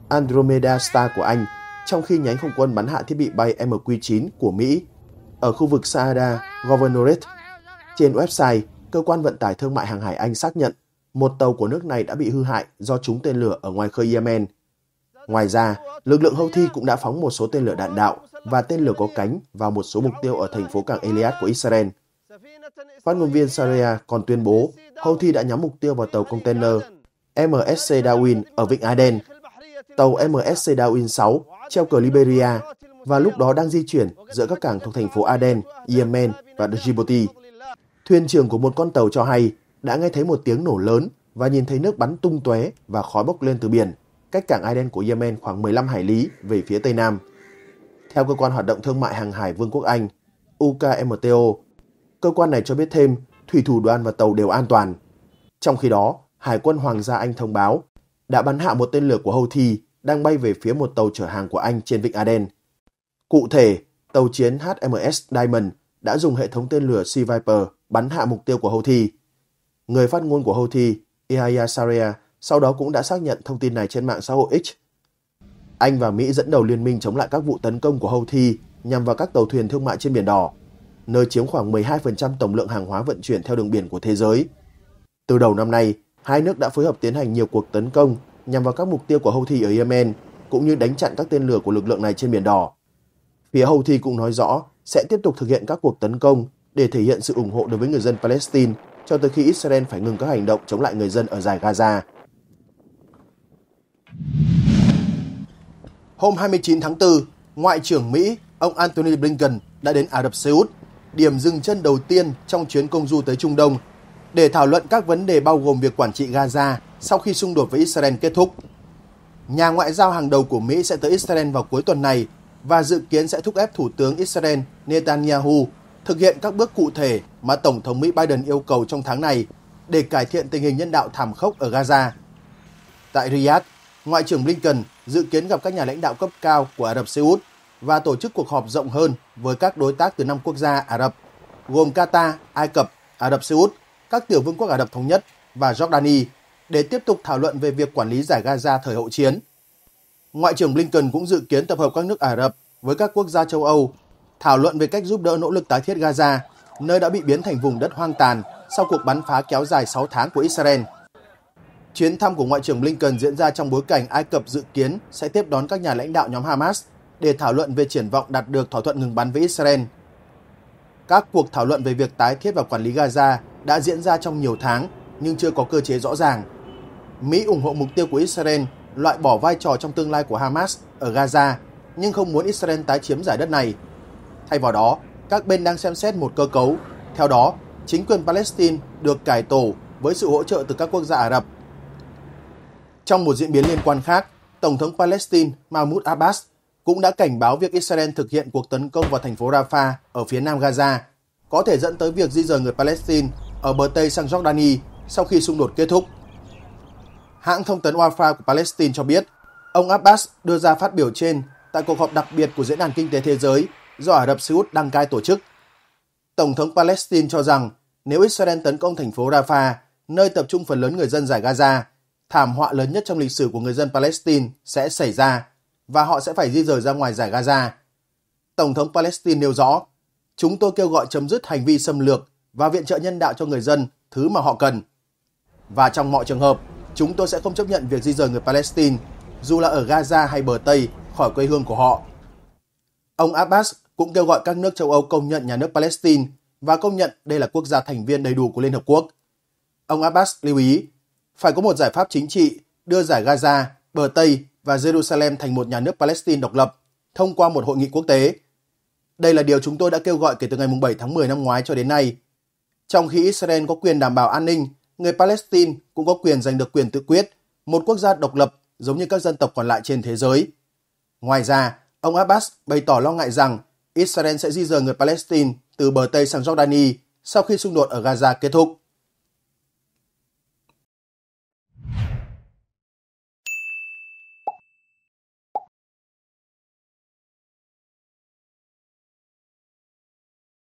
Andromeda Star của Anh, trong khi nhánh không quân bắn hạ thiết bị bay MQ-9 của Mỹ ở khu vực Saada, Governorate. Trên website, cơ quan vận tải thương mại hàng hải Anh xác nhận một tàu của nước này đã bị hư hại do trúng tên lửa ở ngoài khơi Yemen. Ngoài ra, lực lượng Houthi cũng đã phóng một số tên lửa đạn đạo và tên lửa có cánh vào một số mục tiêu ở thành phố cảng Eliat của Israel. Phát ngôn viên Saria còn tuyên bố Houthi đã nhắm mục tiêu vào tàu container MSC Darwin ở Vịnh Aden. Tàu MSC Darwin 6 treo cờ Liberia và lúc đó đang di chuyển giữa các cảng thuộc thành phố Aden, Yemen và Djibouti. Thuyền trưởng của một con tàu cho hay đã nghe thấy một tiếng nổ lớn và nhìn thấy nước bắn tung tóe và khói bốc lên từ biển, cách cảng Aden của Yemen khoảng 15 hải lý về phía tây nam. Theo cơ quan hoạt động thương mại hàng hải Vương quốc Anh, UKMTO, cơ quan này cho biết thêm thủy thủ đoàn và tàu đều an toàn. Trong khi đó, Hải quân Hoàng gia Anh thông báo đã bắn hạ một tên lửa của Houthi đang bay về phía một tàu chở hàng của Anh trên vịnh Aden. Cụ thể, tàu chiến HMS Diamond đã dùng hệ thống tên lửa Sea Viper bắn hạ mục tiêu của Houthi. Người phát ngôn của Houthi, Yahya Saria, sau đó cũng đã xác nhận thông tin này trên mạng xã hội X. Anh và Mỹ dẫn đầu liên minh chống lại các vụ tấn công của Houthi nhằm vào các tàu thuyền thương mại trên Biển Đỏ, nơi chiếm khoảng 12% tổng lượng hàng hóa vận chuyển theo đường biển của thế giới. Từ đầu năm nay, hai nước đã phối hợp tiến hành nhiều cuộc tấn công nhằm vào các mục tiêu của Houthi ở Yemen, cũng như đánh chặn các tên lửa của lực lượng này trên Biển Đỏ. Phía Houthi cũng nói rõ sẽ tiếp tục thực hiện các cuộc tấn công để thể hiện sự ủng hộ đối với người dân Palestine cho tới khi Israel phải ngừng các hành động chống lại người dân ở giải Gaza. Hôm 29 tháng 4, Ngoại trưởng Mỹ ông Antony Blinken đã đến Ả Rập Xê Út, điểm dừng chân đầu tiên trong chuyến công du tới Trung Đông, để thảo luận các vấn đề bao gồm việc quản trị Gaza sau khi xung đột với Israel kết thúc. Nhà ngoại giao hàng đầu của Mỹ sẽ tới Israel vào cuối tuần này và dự kiến sẽ thúc ép Thủ tướng Israel Netanyahu thực hiện các bước cụ thể mà Tổng thống Mỹ Biden yêu cầu trong tháng này để cải thiện tình hình nhân đạo thảm khốc ở Gaza. Tại Riyadh, Ngoại trưởng Blinken dự kiến gặp các nhà lãnh đạo cấp cao của Ả Rập Xê Út và tổ chức cuộc họp rộng hơn với các đối tác từ năm quốc gia Ả Rập, gồm Qatar, Ai Cập, Ả Rập Xê Út, các tiểu vương quốc Ả Rập Thống Nhất và Jordani để tiếp tục thảo luận về việc quản lý giải Gaza thời hậu chiến – Ngoại trưởng Blinken cũng dự kiến tập hợp các nước Ả Rập với các quốc gia châu Âu thảo luận về cách giúp đỡ nỗ lực tái thiết Gaza, nơi đã bị biến thành vùng đất hoang tàn sau cuộc bắn phá kéo dài 6 tháng của Israel. Chuyến thăm của Ngoại trưởng Blinken diễn ra trong bối cảnh Ai Cập dự kiến sẽ tiếp đón các nhà lãnh đạo nhóm Hamas để thảo luận về triển vọng đạt được thỏa thuận ngừng bắn với Israel. Các cuộc thảo luận về việc tái thiết và quản lý Gaza đã diễn ra trong nhiều tháng nhưng chưa có cơ chế rõ ràng. Mỹ ủng hộ mục tiêu của Israel loại bỏ vai trò trong tương lai của Hamas ở Gaza nhưng không muốn Israel tái chiếm giải đất này. Thay vào đó, các bên đang xem xét một cơ cấu. Theo đó, chính quyền Palestine được cải tổ với sự hỗ trợ từ các quốc gia Ả Rập. Trong một diễn biến liên quan khác, Tổng thống Palestine Mahmoud Abbas cũng đã cảnh báo việc Israel thực hiện cuộc tấn công vào thành phố Rafah ở phía nam Gaza có thể dẫn tới việc di rời người Palestine ở bờ Tây sang Jordani sau khi xung đột kết thúc. Hãng thông tấn Wafa của Palestine cho biết, ông Abbas đưa ra phát biểu trên tại cuộc họp đặc biệt của Diễn đàn Kinh tế Thế giới do Ả Rập Xê Út đăng cai tổ chức. Tổng thống Palestine cho rằng nếu Israel tấn công thành phố Rafah, nơi tập trung phần lớn người dân giải Gaza, thảm họa lớn nhất trong lịch sử của người dân Palestine sẽ xảy ra và họ sẽ phải di rời ra ngoài giải Gaza. Tổng thống Palestine nêu rõ, chúng tôi kêu gọi chấm dứt hành vi xâm lược và viện trợ nhân đạo cho người dân, thứ mà họ cần. Và trong mọi trường hợp, Chúng tôi sẽ không chấp nhận việc di rời người Palestine, dù là ở Gaza hay bờ Tây, khỏi quê hương của họ. Ông Abbas cũng kêu gọi các nước châu Âu công nhận nhà nước Palestine và công nhận đây là quốc gia thành viên đầy đủ của Liên Hợp Quốc. Ông Abbas lưu ý, phải có một giải pháp chính trị đưa giải Gaza, bờ Tây và Jerusalem thành một nhà nước Palestine độc lập thông qua một hội nghị quốc tế. Đây là điều chúng tôi đã kêu gọi kể từ ngày 7 tháng 10 năm ngoái cho đến nay. Trong khi Israel có quyền đảm bảo an ninh người Palestine cũng có quyền giành được quyền tự quyết, một quốc gia độc lập giống như các dân tộc còn lại trên thế giới. Ngoài ra, ông Abbas bày tỏ lo ngại rằng Israel sẽ di rời người Palestine từ bờ Tây sang Jordani sau khi xung đột ở Gaza kết thúc.